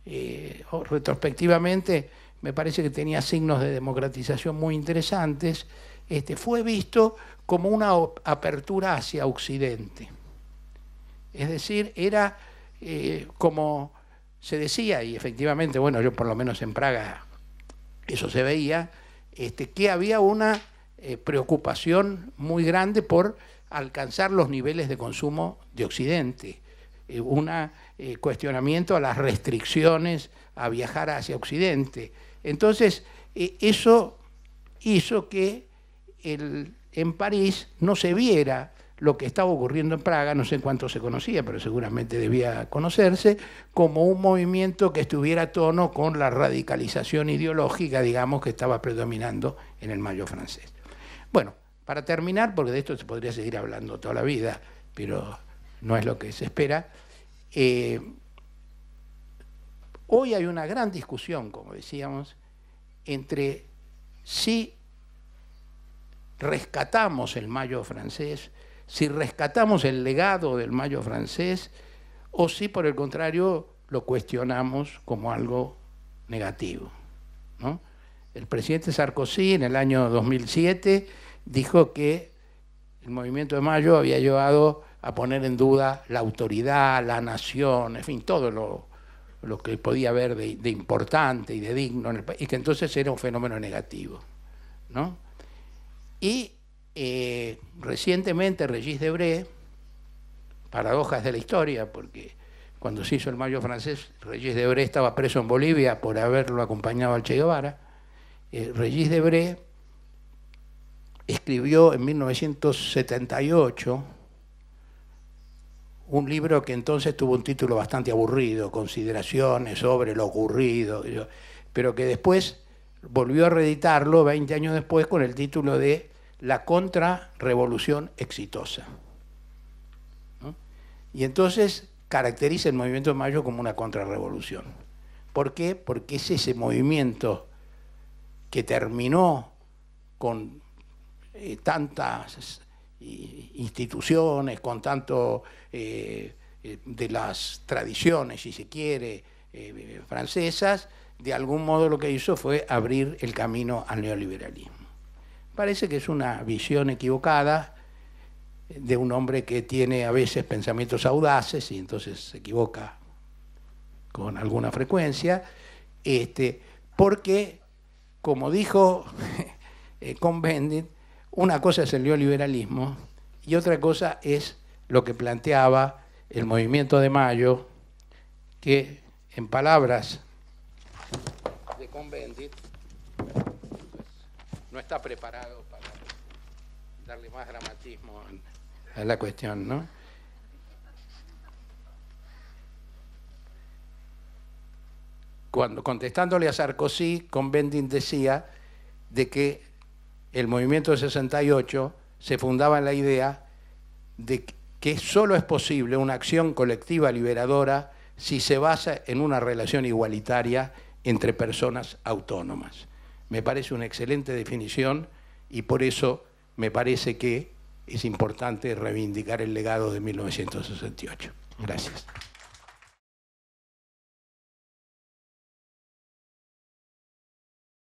eh, retrospectivamente, me parece que tenía signos de democratización muy interesantes, este, fue visto como una apertura hacia Occidente. Es decir, era eh, como se decía, y efectivamente, bueno, yo por lo menos en Praga eso se veía, este, que había una eh, preocupación muy grande por alcanzar los niveles de consumo de Occidente, eh, un cuestionamiento a las restricciones a viajar hacia Occidente. Entonces, e, eso hizo que en París no se viera lo que estaba ocurriendo en Praga, no sé en cuánto se conocía, pero seguramente debía conocerse, como un movimiento que estuviera a tono con la radicalización ideológica, digamos, que estaba predominando en el mayo francés. Bueno, para terminar, porque de esto se podría seguir hablando toda la vida, pero no es lo que se espera, eh, Hoy hay una gran discusión, como decíamos, entre si rescatamos el mayo francés, si rescatamos el legado del mayo francés, o si por el contrario lo cuestionamos como algo negativo. El presidente Sarkozy en el año 2007 dijo que el movimiento de mayo había llevado a poner en duda la autoridad, la nación, en fin, todo lo lo que podía haber de, importante y de digno en el país, y que entonces era un fenómeno negativo. ¿no? Y eh, recientemente Regis Debré, paradojas de la historia, porque cuando se hizo el Mayo francés, Regis Debré estaba preso en Bolivia por haberlo acompañado al Che Guevara. Eh, Regis Debré escribió en 1978 un libro que entonces tuvo un título bastante aburrido, Consideraciones sobre lo ocurrido, pero que después volvió a reeditarlo 20 años después con el título de La contrarrevolución exitosa. Y entonces caracteriza el movimiento de Mayo como una contrarrevolución. ¿Por qué? Porque es ese movimiento que terminó con eh, tantas instituciones, con tanto eh, eh, de las tradiciones, si se quiere, eh, francesas, de algún modo lo que hizo fue abrir el camino al neoliberalismo. Parece que es una visión equivocada de un hombre que tiene a veces pensamientos audaces y entonces se equivoca con alguna frecuencia, este, porque, como dijo eh, una cosa es el neoliberalismo y otra cosa es lo que planteaba el movimiento de Mayo, que en palabras de Convendit pues, no está preparado para darle más dramatismo a la cuestión, ¿no? Cuando contestándole a Sarkozy, Convendit decía de que el movimiento de 68 se fundaba en la idea de que solo es posible una acción colectiva liberadora si se basa en una relación igualitaria entre personas autónomas. Me parece una excelente definición y por eso me parece que
es importante reivindicar el legado de 1968.
Gracias.